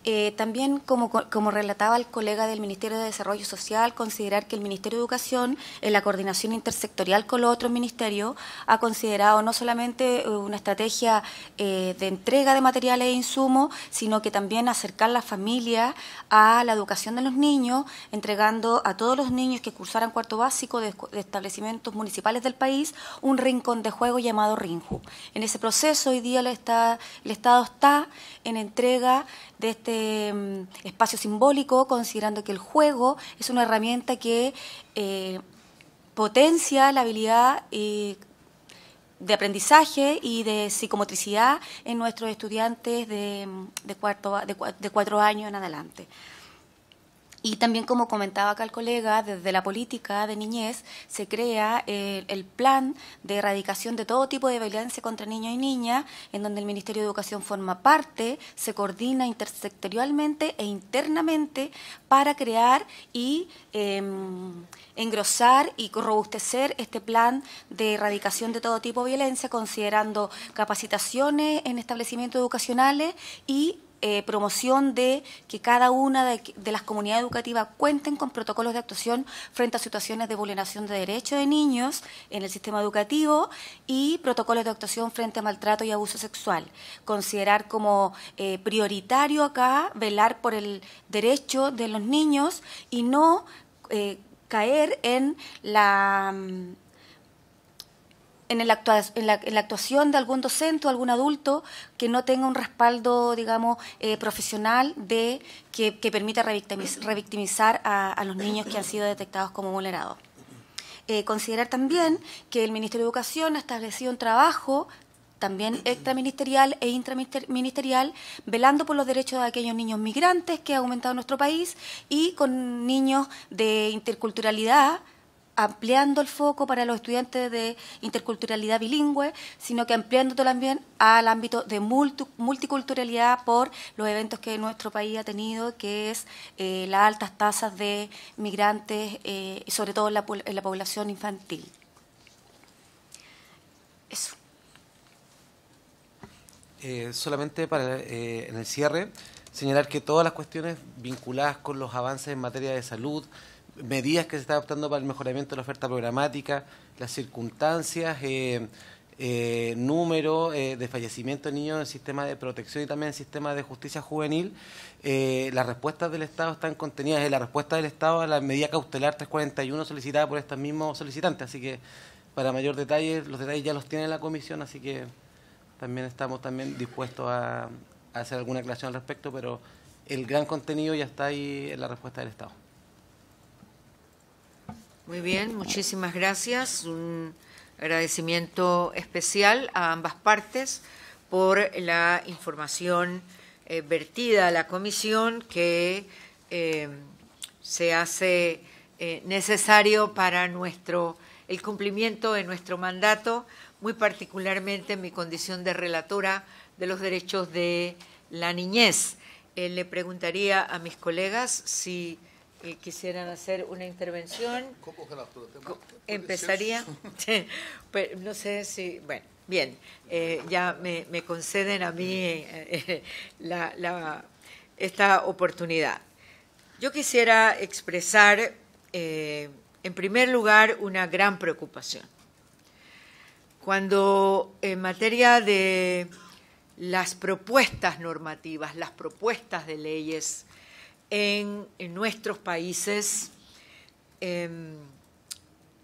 Eh, también, como, como, relataba el colega del Ministerio de Desarrollo Social, considerar que el Ministerio de Educación, en la coordinación intersectorial con los otros ministerios, ha considerado no solamente eh, una estrategia eh, de entrega de materiales e insumos, sino que también acercar la familia a la educación de los niños, entregando a todos los niños que cursaran cuarto básico de, establecimientos municipales del país un rincón de juego llamado RINJU. En ese proceso, hoy día el estado está en entrega de este mm, espacio simbólico, considerando que el juego es una herramienta que eh, potencia la habilidad eh, de aprendizaje y de psicomotricidad en nuestros estudiantes de, mm, de, cuarto, de cuatro años en adelante. Y también, como comentaba acá el colega, desde la política de niñez se crea eh, el plan de erradicación de todo tipo de violencia contra niños y niñas, en donde el Ministerio de Educación forma parte, se coordina intersectorialmente e internamente para crear y em, engrosar y robustecer este plan de erradicación de todo tipo de violencia, considerando capacitaciones en establecimientos educacionales y eh, promoción de que cada una de, las comunidades educativas cuenten con protocolos de actuación frente a situaciones de vulneración de derechos de niños en el sistema educativo y protocolos de actuación frente a maltrato y abuso sexual. Considerar como eh, prioritario acá velar por el derecho de los niños y no eh, caer en la mm, en, la, actuación de algún docente o algún adulto que no tenga un respaldo, digamos, eh, profesional de que, permita revictimizar, a, los niños que han sido detectados como vulnerados. Eh, considerar también que el Ministerio de Educación ha establecido un trabajo también extraministerial e intraministerial, velando por los derechos de aquellos niños migrantes que ha aumentado nuestro país y con niños de interculturalidad ampliando el foco para los estudiantes de interculturalidad bilingüe, sino que ampliándolo también al ámbito de multiculturalidad por los eventos que nuestro país ha tenido, que es eh, las altas tasas de migrantes, eh, sobre todo en la, población infantil. Eso. Eh, solamente para en el cierre, señalar que todas las cuestiones vinculadas con los avances en materia de salud, medidas que se están adoptando para el mejoramiento de la oferta programática, las circunstancias, eh, eh, número eh, de fallecimiento de niños en el sistema de protección y también en el sistema de justicia juvenil, las respuestas del Estado están contenidas en la respuesta del Estado a la medida cautelar 341 solicitada por estos mismos solicitantes. Así que para mayor detalle, los detalles ya los tiene la comisión, así que también estamos también dispuestos a hacer alguna aclaración al respecto, pero el gran contenido ya está ahí en la respuesta del Estado. Muy bien, muchísimas gracias. Un agradecimiento especial a ambas partes por la información eh, vertida a la comisión que eh, se hace eh, necesario para nuestro el cumplimiento de nuestro mandato, muy particularmente en mi condición de relatora de los derechos de la niñez. le preguntaría a mis colegas si quisieran hacer una intervención. Empezaría, no sé si, bueno, bien, eh, ya me, conceden a mí eh, eh, la, la, esta oportunidad. Yo quisiera expresar, en primer lugar, una gran preocupación. Cuando en materia de las propuestas normativas, las propuestas de leyes, en, nuestros países. Em,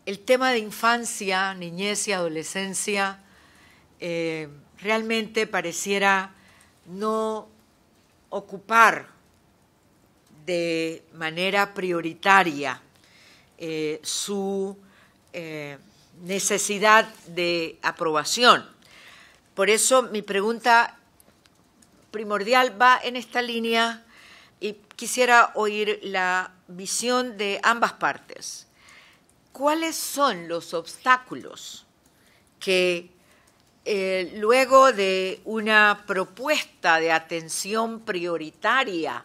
el tema de infancia, niñez y adolescencia em, realmente pareciera no ocupar de manera prioritaria eh, su em, necesidad de aprobación. Por eso mi pregunta primordial va en esta línea y quisiera oír la visión de ambas partes. ¿Cuáles son los obstáculos que eh, luego de una propuesta de atención prioritaria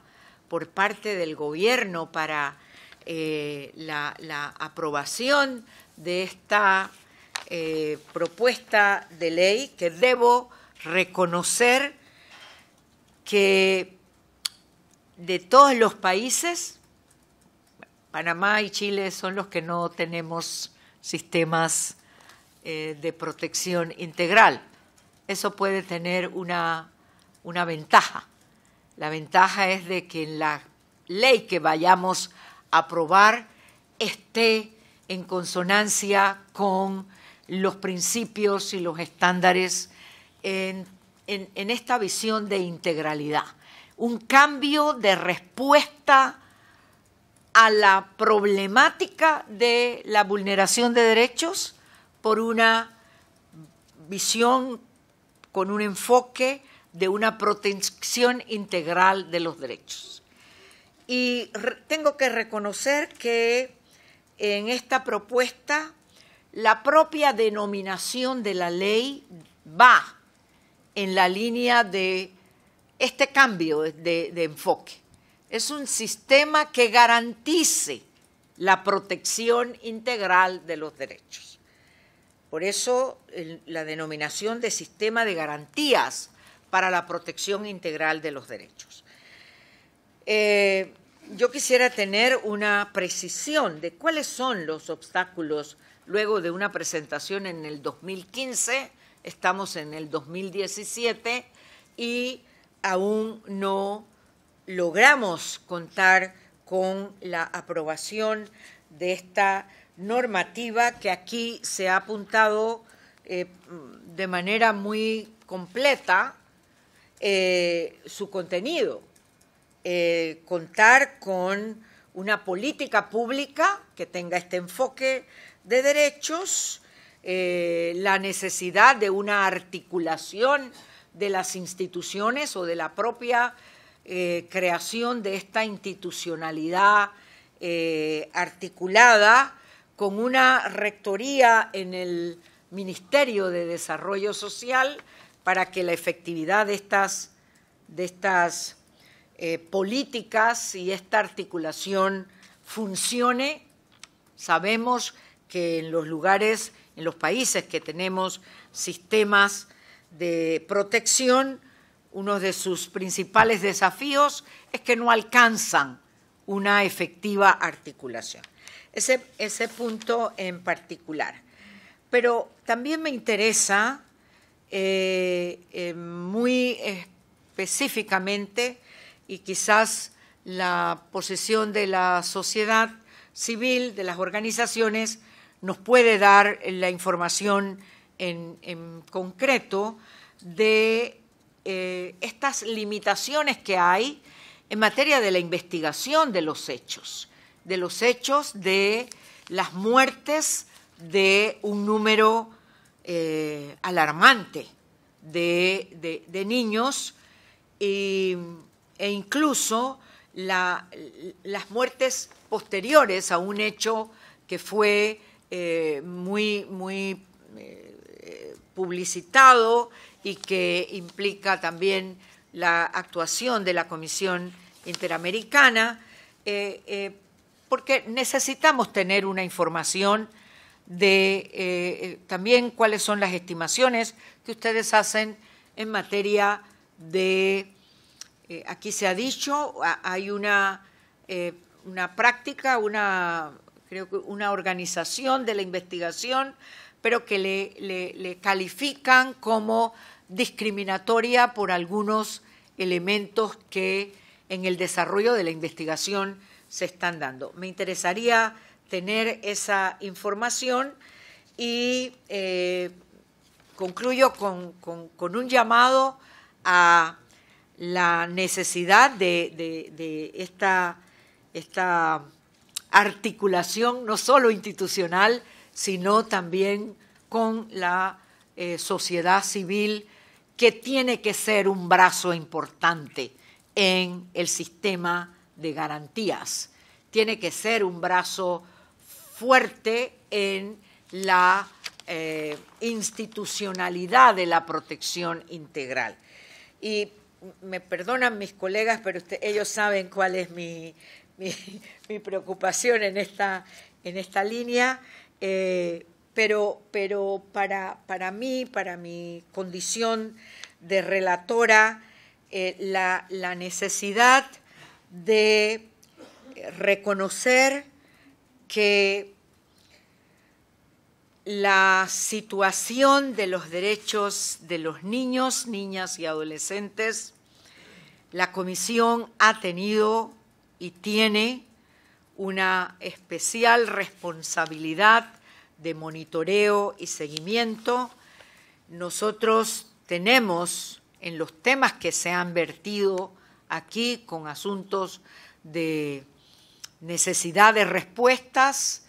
por parte del gobierno para eh, la, aprobación de esta eh, propuesta de ley que debo reconocer que de todos los países, Panamá y Chile son los que no tenemos sistemas eh, de protección integral. Eso puede tener una, ventaja. La ventaja es de que la ley que vayamos a aprobar esté en consonancia con los principios y los estándares en esta visión de integralidad un cambio de respuesta a la problemática de la vulneración de derechos por una visión con un enfoque de una protección integral de los derechos. Y tengo que reconocer que en esta propuesta la propia denominación de la ley va en la línea de este cambio de, enfoque. Es un sistema que garantice la protección integral de los derechos. Por eso la denominación de sistema de garantías para la protección integral de los derechos. Eh, yo quisiera tener una precisión de cuáles son los obstáculos. Luego de una presentación en el 2015, estamos en el 2017 y aún no logramos contar con la aprobación de esta normativa que aquí se ha apuntado eh, de manera muy completa eh, su contenido. Eh, contar con una política pública que tenga este enfoque de derechos, la necesidad de una articulación de las instituciones o de la propia eh, creación de esta institucionalidad eh, articulada con una rectoría en el Ministerio de Desarrollo Social para que la efectividad de estas, de estas eh, políticas y esta articulación funcione. Sabemos que en los lugares, en los países que tenemos sistemas de protección, uno de sus principales desafíos es que no alcanzan una efectiva articulación. Ese, punto en particular. Pero también me interesa eh, eh, muy específicamente y quizás la posición de la sociedad civil, de las organizaciones, nos puede dar la información en, concreto de eh, estas limitaciones que hay en materia de la investigación de los hechos, de los hechos de las muertes de un número eh, alarmante de, niños e incluso las muertes posteriores a un hecho que fue eh, muy, muy publicitado y que implica también la actuación de la Comisión Interamericana, eh, eh, porque necesitamos tener una información de eh, también cuáles son las estimaciones que ustedes hacen en materia de, aquí se ha dicho, hay una, una práctica, una, creo una organización de la investigación pero que le, califican como discriminatoria por algunos elementos que en el desarrollo de la investigación se están dando. Me interesaría tener esa información y eh, concluyo con, un llamado a la necesidad de, esta, esta articulación no solo institucional, sino también con la eh, sociedad civil que tiene que ser un brazo importante en el sistema de garantías. Tiene que ser un brazo fuerte en la eh, institucionalidad de la protección integral. Y me perdonan mis colegas, pero ellos saben cuál es mi, preocupación en esta línea. Eh, pero pero para, mí, para mi condición de relatora, eh, la, la necesidad de reconocer que la situación de los derechos de los niños, niñas y adolescentes, la Comisión ha tenido y tiene una especial responsabilidad de monitoreo y seguimiento. Nosotros tenemos en los temas que se han vertido aquí con asuntos de necesidad de respuestas,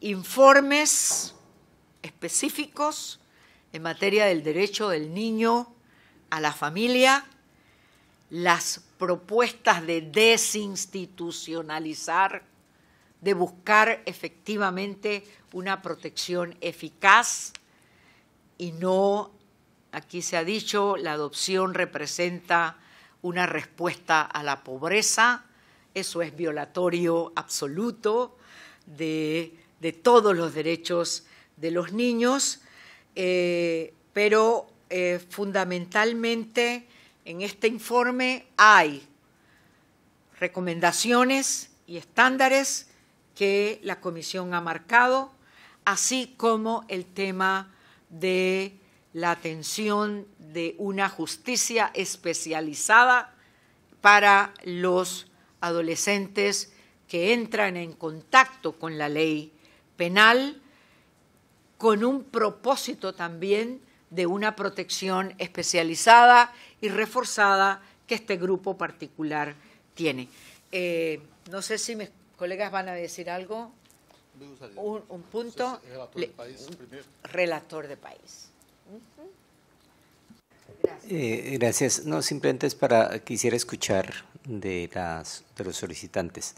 informes específicos en materia del derecho del niño a la familia, las propuestas de desinstitucionalizar de buscar efectivamente una protección eficaz y no, aquí se ha dicho, la adopción representa una respuesta a la pobreza, eso es violatorio absoluto de, todos los derechos de los niños, eh, pero eh, fundamentalmente en este informe hay recomendaciones y estándares que la comisión ha marcado, así como el tema de la atención de una justicia especializada para los adolescentes que entran en contacto con la ley penal con un propósito también de una protección especializada y reforzada que este grupo particular tiene. Eh, no sé si me colegas van a decir algo. Un, punto. relator, de país, eh, Gracias. No, simplemente es para, quisiera escuchar de, las, de los solicitantes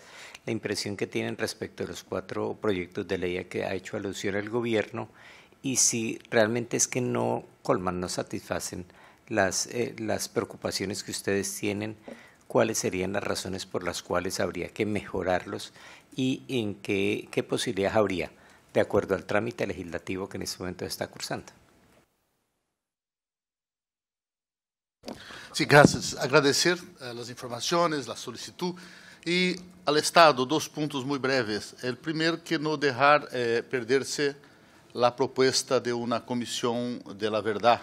la impresión que tienen respecto a los cuatro proyectos de ley a que ha hecho alusión el gobierno y si realmente es que no colman, no satisfacen las, eh, las preocupaciones que ustedes tienen cuáles serían las razones por las cuales habría que mejorarlos y en qué, qué posibilidades habría de acuerdo al trámite legislativo que en este momento está cursando. Sí, gracias. Agradecer eh, las informaciones, la solicitud y al Estado dos puntos muy breves. El primero, que no dejar eh, perderse la propuesta de una comisión de la verdad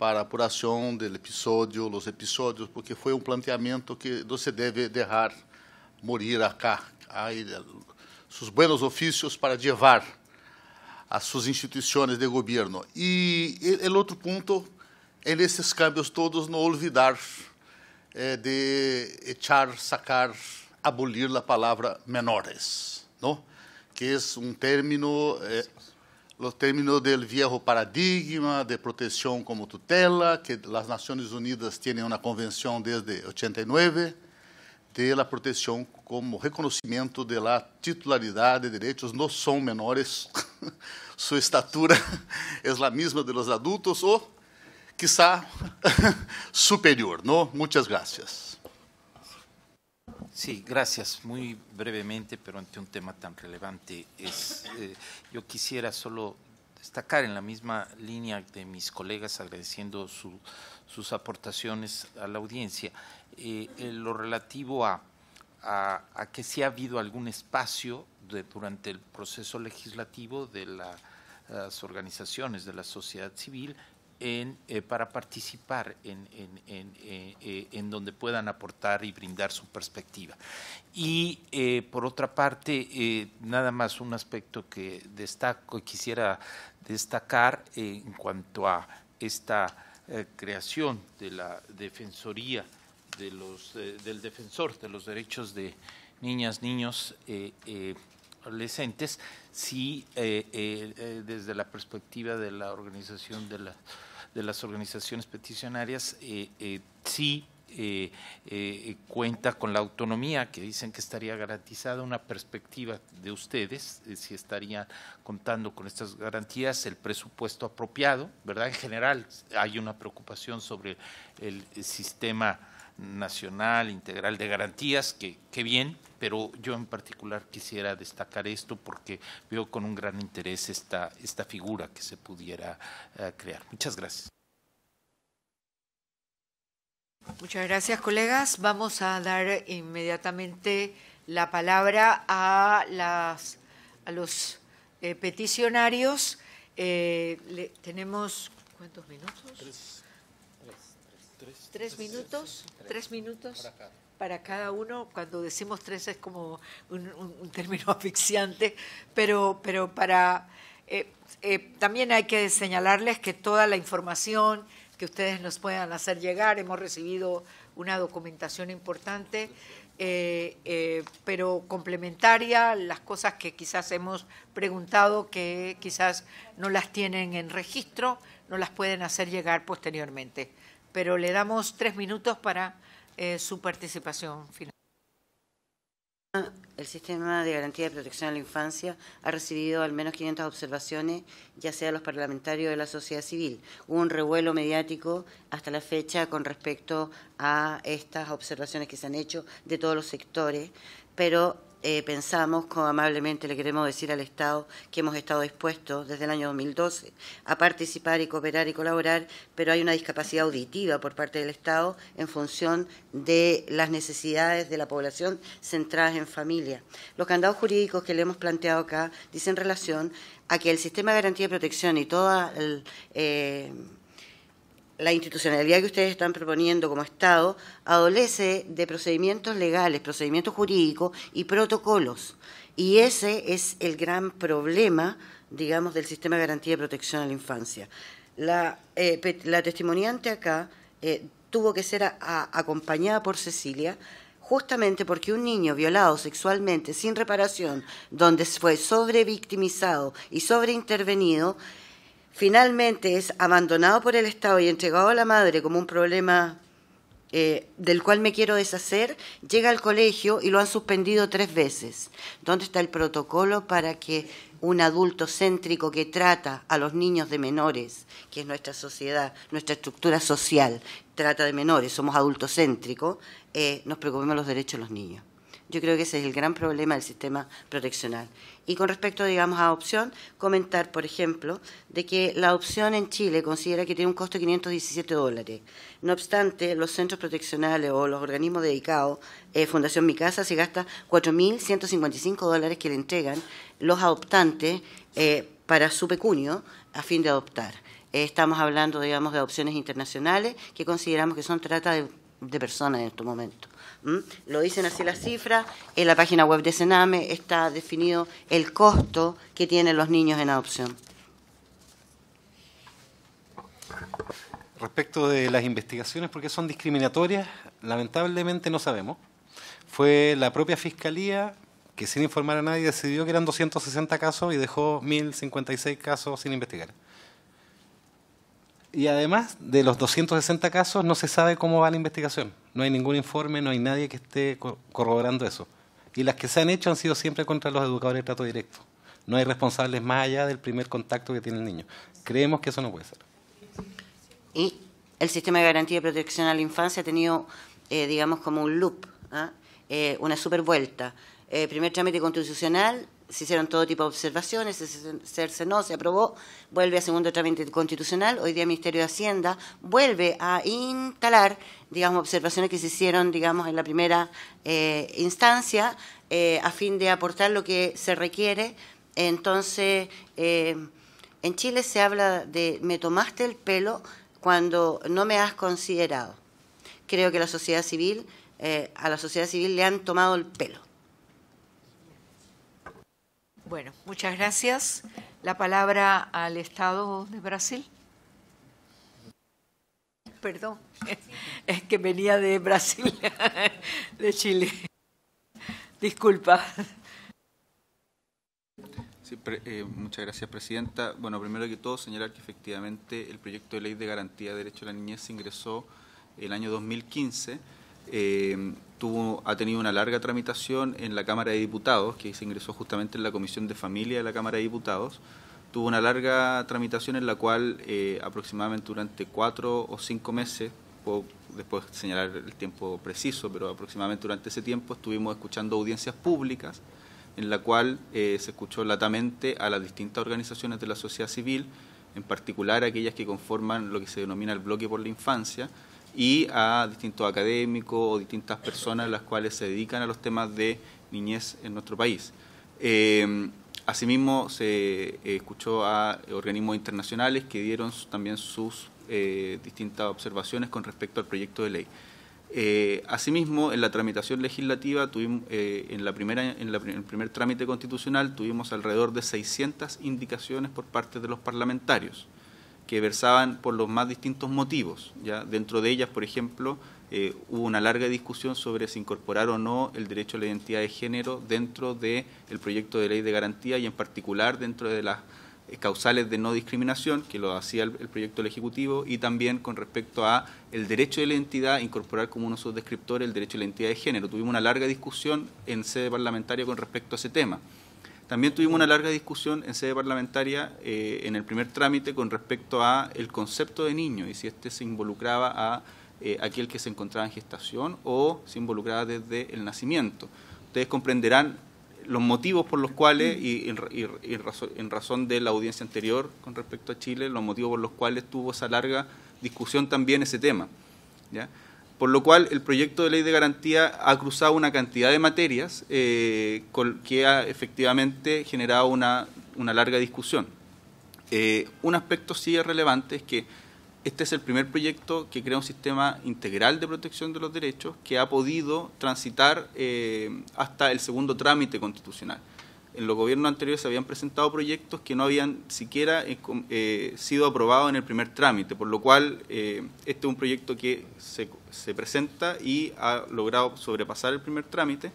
para a apuração do episódio, os episódios, porque foi um planteamento que você deve deixar morir acá. Aí, seus buenos ofícios para levar as suas instituições de governo. E, o outro ponto é nesses cambios todos não olvidar é, de echar, sacar, abolir a palavra menores, não? que é um término eh, los términos del viejo paradigma de protección como tutela, que las Naciones Unidas tienen una convención desde 89, de la protección como reconocimiento de la titularidad de derechos, no son menores, su estatura es la misma de los adultos o quizá superior, ¿no? Muchas gracias. Sí, gracias. Muy brevemente, pero ante un tema tan relevante, eh, yo quisiera solo destacar en la misma línea de mis colegas, agradeciendo sus aportaciones a la audiencia, eh, eh, lo relativo a, que si ha habido algún espacio durante el proceso legislativo de las organizaciones de la sociedad civil eh, para participar eh, eh, en, donde puedan aportar y brindar su perspectiva. Y por otra parte, nada más un aspecto que destaco y quisiera destacar en cuanto a esta creación de la Defensoría de los, del Defensor de los Derechos de Niñas, Niños, adolescentes, si desde la perspectiva de la Organización de la de las organizaciones peticionarias, eh, eh, sí eh, cuenta con la autonomía, que dicen que estaría garantizada una perspectiva de ustedes, si estaría contando con estas garantías, el presupuesto apropiado, ¿verdad? En general hay una preocupación sobre el sistema nacional integral de garantías, que, bien, pero yo en particular quisiera destacar esto porque veo con un gran interés esta, esta figura que se pudiera eh, crear. Muchas gracias. Muchas gracias, colegas. Vamos a dar inmediatamente la palabra a, las, a los eh, peticionarios. Eh, tenemos, ¿cuántos minutos? tres minutos, tres minutos para cada uno. Cuando decimos tres es como un, término asfixiante, pero, para eh, eh, también hay que señalarles que toda la información que ustedes nos puedan hacer llegar, hemos recibido una documentación importante, eh, pero complementaria, las cosas que quizás hemos preguntado que quizás no las tienen en registro, no las pueden hacer llegar posteriormente pero le damos tres minutos para eh, su participación final. El sistema de garantía de protección a la infancia ha recibido al menos 500 observaciones, ya sea los parlamentarios de la sociedad civil. Hubo un revuelo mediático hasta la fecha con respecto a estas observaciones que se han hecho de todos los sectores, pero eh, pensamos, como amablemente le queremos decir al Estado, que hemos estado dispuestos desde el año 2012 a participar y cooperar y colaborar, pero hay una discapacidad auditiva por parte del Estado en función de las necesidades de la población centradas en familia. Los candados jurídicos que le hemos planteado acá dicen relación a que el sistema de garantía de protección y toda el... Eh, la institucionalidad que ustedes están proponiendo como Estado adolece de procedimientos legales, procedimientos jurídicos y protocolos. Y ese es el gran problema, digamos, del sistema de garantía de protección a la infancia. La, eh, la testimoniante acá eh, tuvo que ser acompañada por Cecilia justamente porque un niño violado sexualmente sin reparación, donde fue sobrevictimizado y sobreintervenido, finalmente es abandonado por el Estado y entregado a la madre como un problema eh, del cual me quiero deshacer, llega al colegio y lo han suspendido tres veces. ¿Dónde está el protocolo para que un adulto céntrico que trata a los niños de menores, que es nuestra sociedad, nuestra estructura social, trata de menores, somos adultos céntricos, eh, nos preocupemos los derechos de los niños? Yo creo que ese es el gran problema del sistema proteccional. Y con respecto, digamos, a adopción, comentar, por ejemplo, de que la adopción en Chile considera que tiene un costo de 517 dólares. No obstante, los centros proteccionales o los organismos dedicados, eh, Fundación Mi Casa, se gasta 4.155 dólares que le entregan los adoptantes eh, para su pecunio a fin de adoptar. Eh, estamos hablando, digamos, de adopciones internacionales que consideramos que son trata de personas en estos momentos. Lo dicen así las cifras, en la página web de Sename está definido el costo que tienen los niños en adopción. Respecto de las investigaciones, porque son discriminatorias, lamentablemente no sabemos. Fue la propia Fiscalía que sin informar a nadie decidió que eran 260 casos y dejó 1.056 casos sin investigar. Y además, de los 260 casos no se sabe cómo va la investigación. No hay ningún informe, no hay nadie que esté corroborando eso. Y las que se han hecho han sido siempre contra los educadores de trato directo. No hay responsables más allá del primer contacto que tiene el niño. Creemos que eso no puede ser. Y el sistema de garantía de protección a la infancia ha tenido, eh, digamos, como un loop, una ¿ah? super eh, una supervuelta. Eh, primer trámite constitucional, se hicieron todo tipo de observaciones, se cercenó, se aprobó, vuelve a segundo trámite constitucional, hoy día el Ministerio de Hacienda vuelve a instalar, digamos, observaciones que se hicieron, digamos, en la primera eh, instancia, eh, a fin de aportar lo que se requiere. Entonces, eh, en Chile se habla de me tomaste el pelo cuando no me has considerado. Creo que la sociedad civil, a la sociedad civil le han tomado el pelo bueno, muchas gracias. La palabra al Estado de Brasil. Perdón, es que venía de Brasil, de Chile. Disculpa. Eh, muchas gracias, Presidenta. Bueno, primero que todo, señalar que efectivamente el proyecto de ley de garantía de derecho a la niñez ingresó el año 2015 eh, ha tenido una larga tramitación en la Cámara de Diputados, que se ingresó justamente en la Comisión de Familia de la Cámara de Diputados. Tuvo una larga tramitación en la cual eh, aproximadamente durante cuatro o cinco meses, puedo después señalar el tiempo preciso, pero aproximadamente durante ese tiempo estuvimos escuchando audiencias públicas en la cual eh, se escuchó latamente a las distintas organizaciones de la sociedad civil, en particular aquellas que conforman lo que se denomina el bloque por la infancia, y a distintos académicos o distintas personas las cuales se dedican a los temas de niñez en nuestro país. Em, asimismo, se escuchó a organismos internacionales que dieron también sus eh, distintas observaciones con respecto al proyecto de ley. Eh, asimismo, en la tramitación legislativa, eh, en, la primera, en, el primer trámite constitucional, tuvimos alrededor de 600 indicaciones por parte de los parlamentarios que versaban por los más distintos motivos. ¿ya? Dentro de ellas, por ejemplo, eh, hubo una larga discusión sobre si incorporar o no el derecho a la identidad de género dentro del el proyecto de ley de garantía y en particular dentro de las eh, causales de no discriminación, que lo hacía el, proyecto del Ejecutivo, y también con respecto a el derecho de la identidad, incorporar como uno de sus descriptores el derecho a la identidad de género. Tuvimos una larga discusión en sede parlamentaria con respecto a ese tema. También tuvimos una larga discusión en sede parlamentaria eh, en el primer trámite con respecto a el concepto de niño y si este se involucraba a eh, aquel que se encontraba en gestación o se involucraba desde el nacimiento. Ustedes comprenderán los motivos por los cuales, y, en razón de la audiencia anterior con respecto a Chile, los motivos por los cuales tuvo esa larga discusión también ese tema. ¿ya? Por lo cual, el proyecto de ley de garantía ha cruzado una cantidad de materias eh, que ha efectivamente generado una, larga discusión. Eh, un aspecto sí es relevante es que este es el primer proyecto que crea un sistema integral de protección de los derechos que ha podido transitar eh, hasta el segundo trámite constitucional en los gobiernos anteriores se habían presentado proyectos que no habían siquiera eh, eh, sido aprobados en el primer trámite, por lo cual eh, este es un proyecto que se, presenta y ha logrado sobrepasar el primer trámite.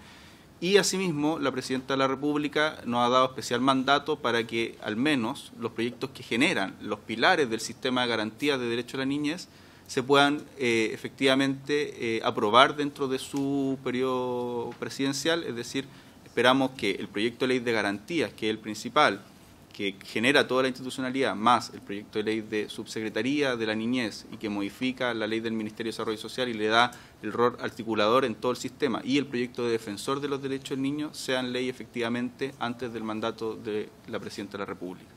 Y asimismo, la Presidenta de la República nos ha dado especial mandato para que al menos los proyectos que generan los pilares del sistema de garantías de derechos de la niñez se puedan efectivamente aprobar dentro de su periodo presidencial, es decir, esperamos que el proyecto de ley de garantías, que es el principal, que genera toda la institucionalidad, más el proyecto de ley de subsecretaría de la niñez y que modifica la ley del Ministerio de Desarrollo Social y le da el rol articulador en todo el sistema, y el proyecto de defensor de los derechos del niño sean ley efectivamente antes del mandato de la Presidenta de la República.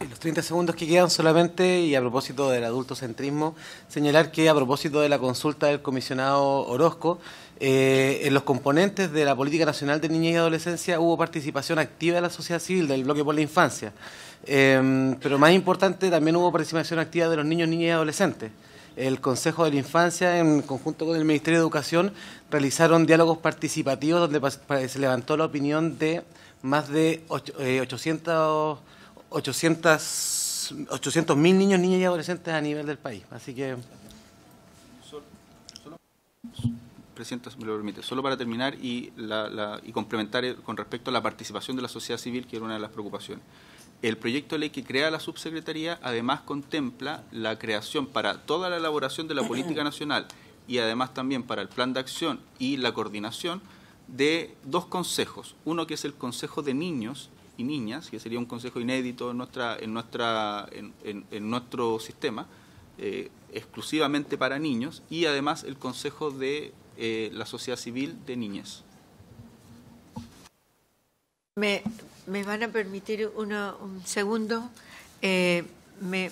En los 30 segundos que quedan solamente, y a propósito del adultocentrismo, señalar que a propósito de la consulta del comisionado Orozco, eh, en los componentes de la Política Nacional de Niñez y Adolescencia hubo participación activa de la sociedad civil, del bloque por la infancia. Em, pero más importante, también hubo participación activa de los niños, niñas y adolescentes. El Consejo de la Infancia, en conjunto con el Ministerio de Educación, realizaron diálogos participativos donde se levantó la opinión de más de 800, 800 800.000 niños, niñas y adolescentes a nivel del país. Así que si me lo permite, solo para terminar y, y complementar eh, con respecto a la participación de la sociedad civil, que era una de las preocupaciones. El proyecto de ley que crea la subsecretaría además contempla la creación para toda la elaboración de la política nacional y además también para el plan de acción y la coordinación de dos consejos. Uno que es el Consejo de Niños y Niñas, que sería un consejo inédito en, nuestra, en, nuestra, en, nuestro sistema, eh, exclusivamente para niños, y además el Consejo de eh, la sociedad civil de niñas Me, van a permitir uno, un segundo. Eh, me,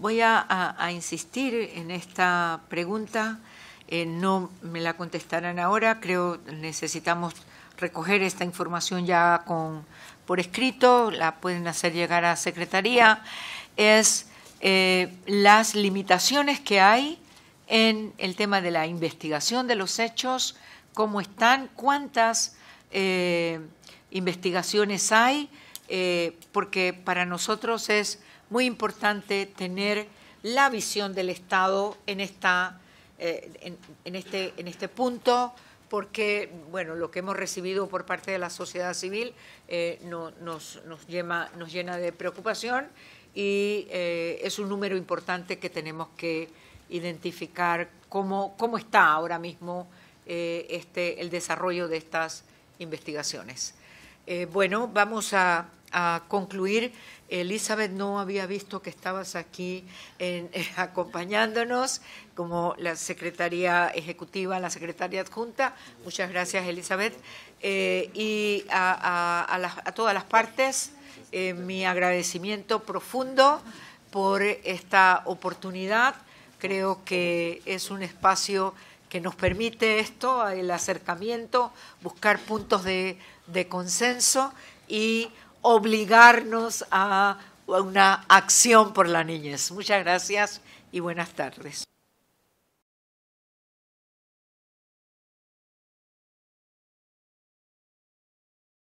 voy a, insistir en esta pregunta. Eh, no me la contestarán ahora. Creo necesitamos recoger esta información ya con, por escrito. La pueden hacer llegar a secretaría. Es las limitaciones que hay en el tema de la investigación de los hechos, cómo están, cuántas eh, investigaciones hay, eh, porque para nosotros es muy importante tener la visión del Estado en, esta, eh, en, este, en este punto, porque bueno, lo que hemos recibido por parte de la sociedad civil nos, nos, llena, nos llena de preocupación y es un número importante que tenemos que identificar cómo, está ahora mismo eh, este, el desarrollo de estas investigaciones. Eh, bueno, vamos a, a, concluir. Elizabeth no había visto que estabas aquí acompañándonos como la Secretaría ejecutiva, la secretaria adjunta. Muchas gracias, Elizabeth. Eh, y a, todas las partes, mi agradecimiento profundo por esta oportunidad Creo que es un espacio que nos permite esto, el acercamiento, buscar puntos de, consenso y obligarnos a una acción por la niñez. Muchas gracias y buenas tardes.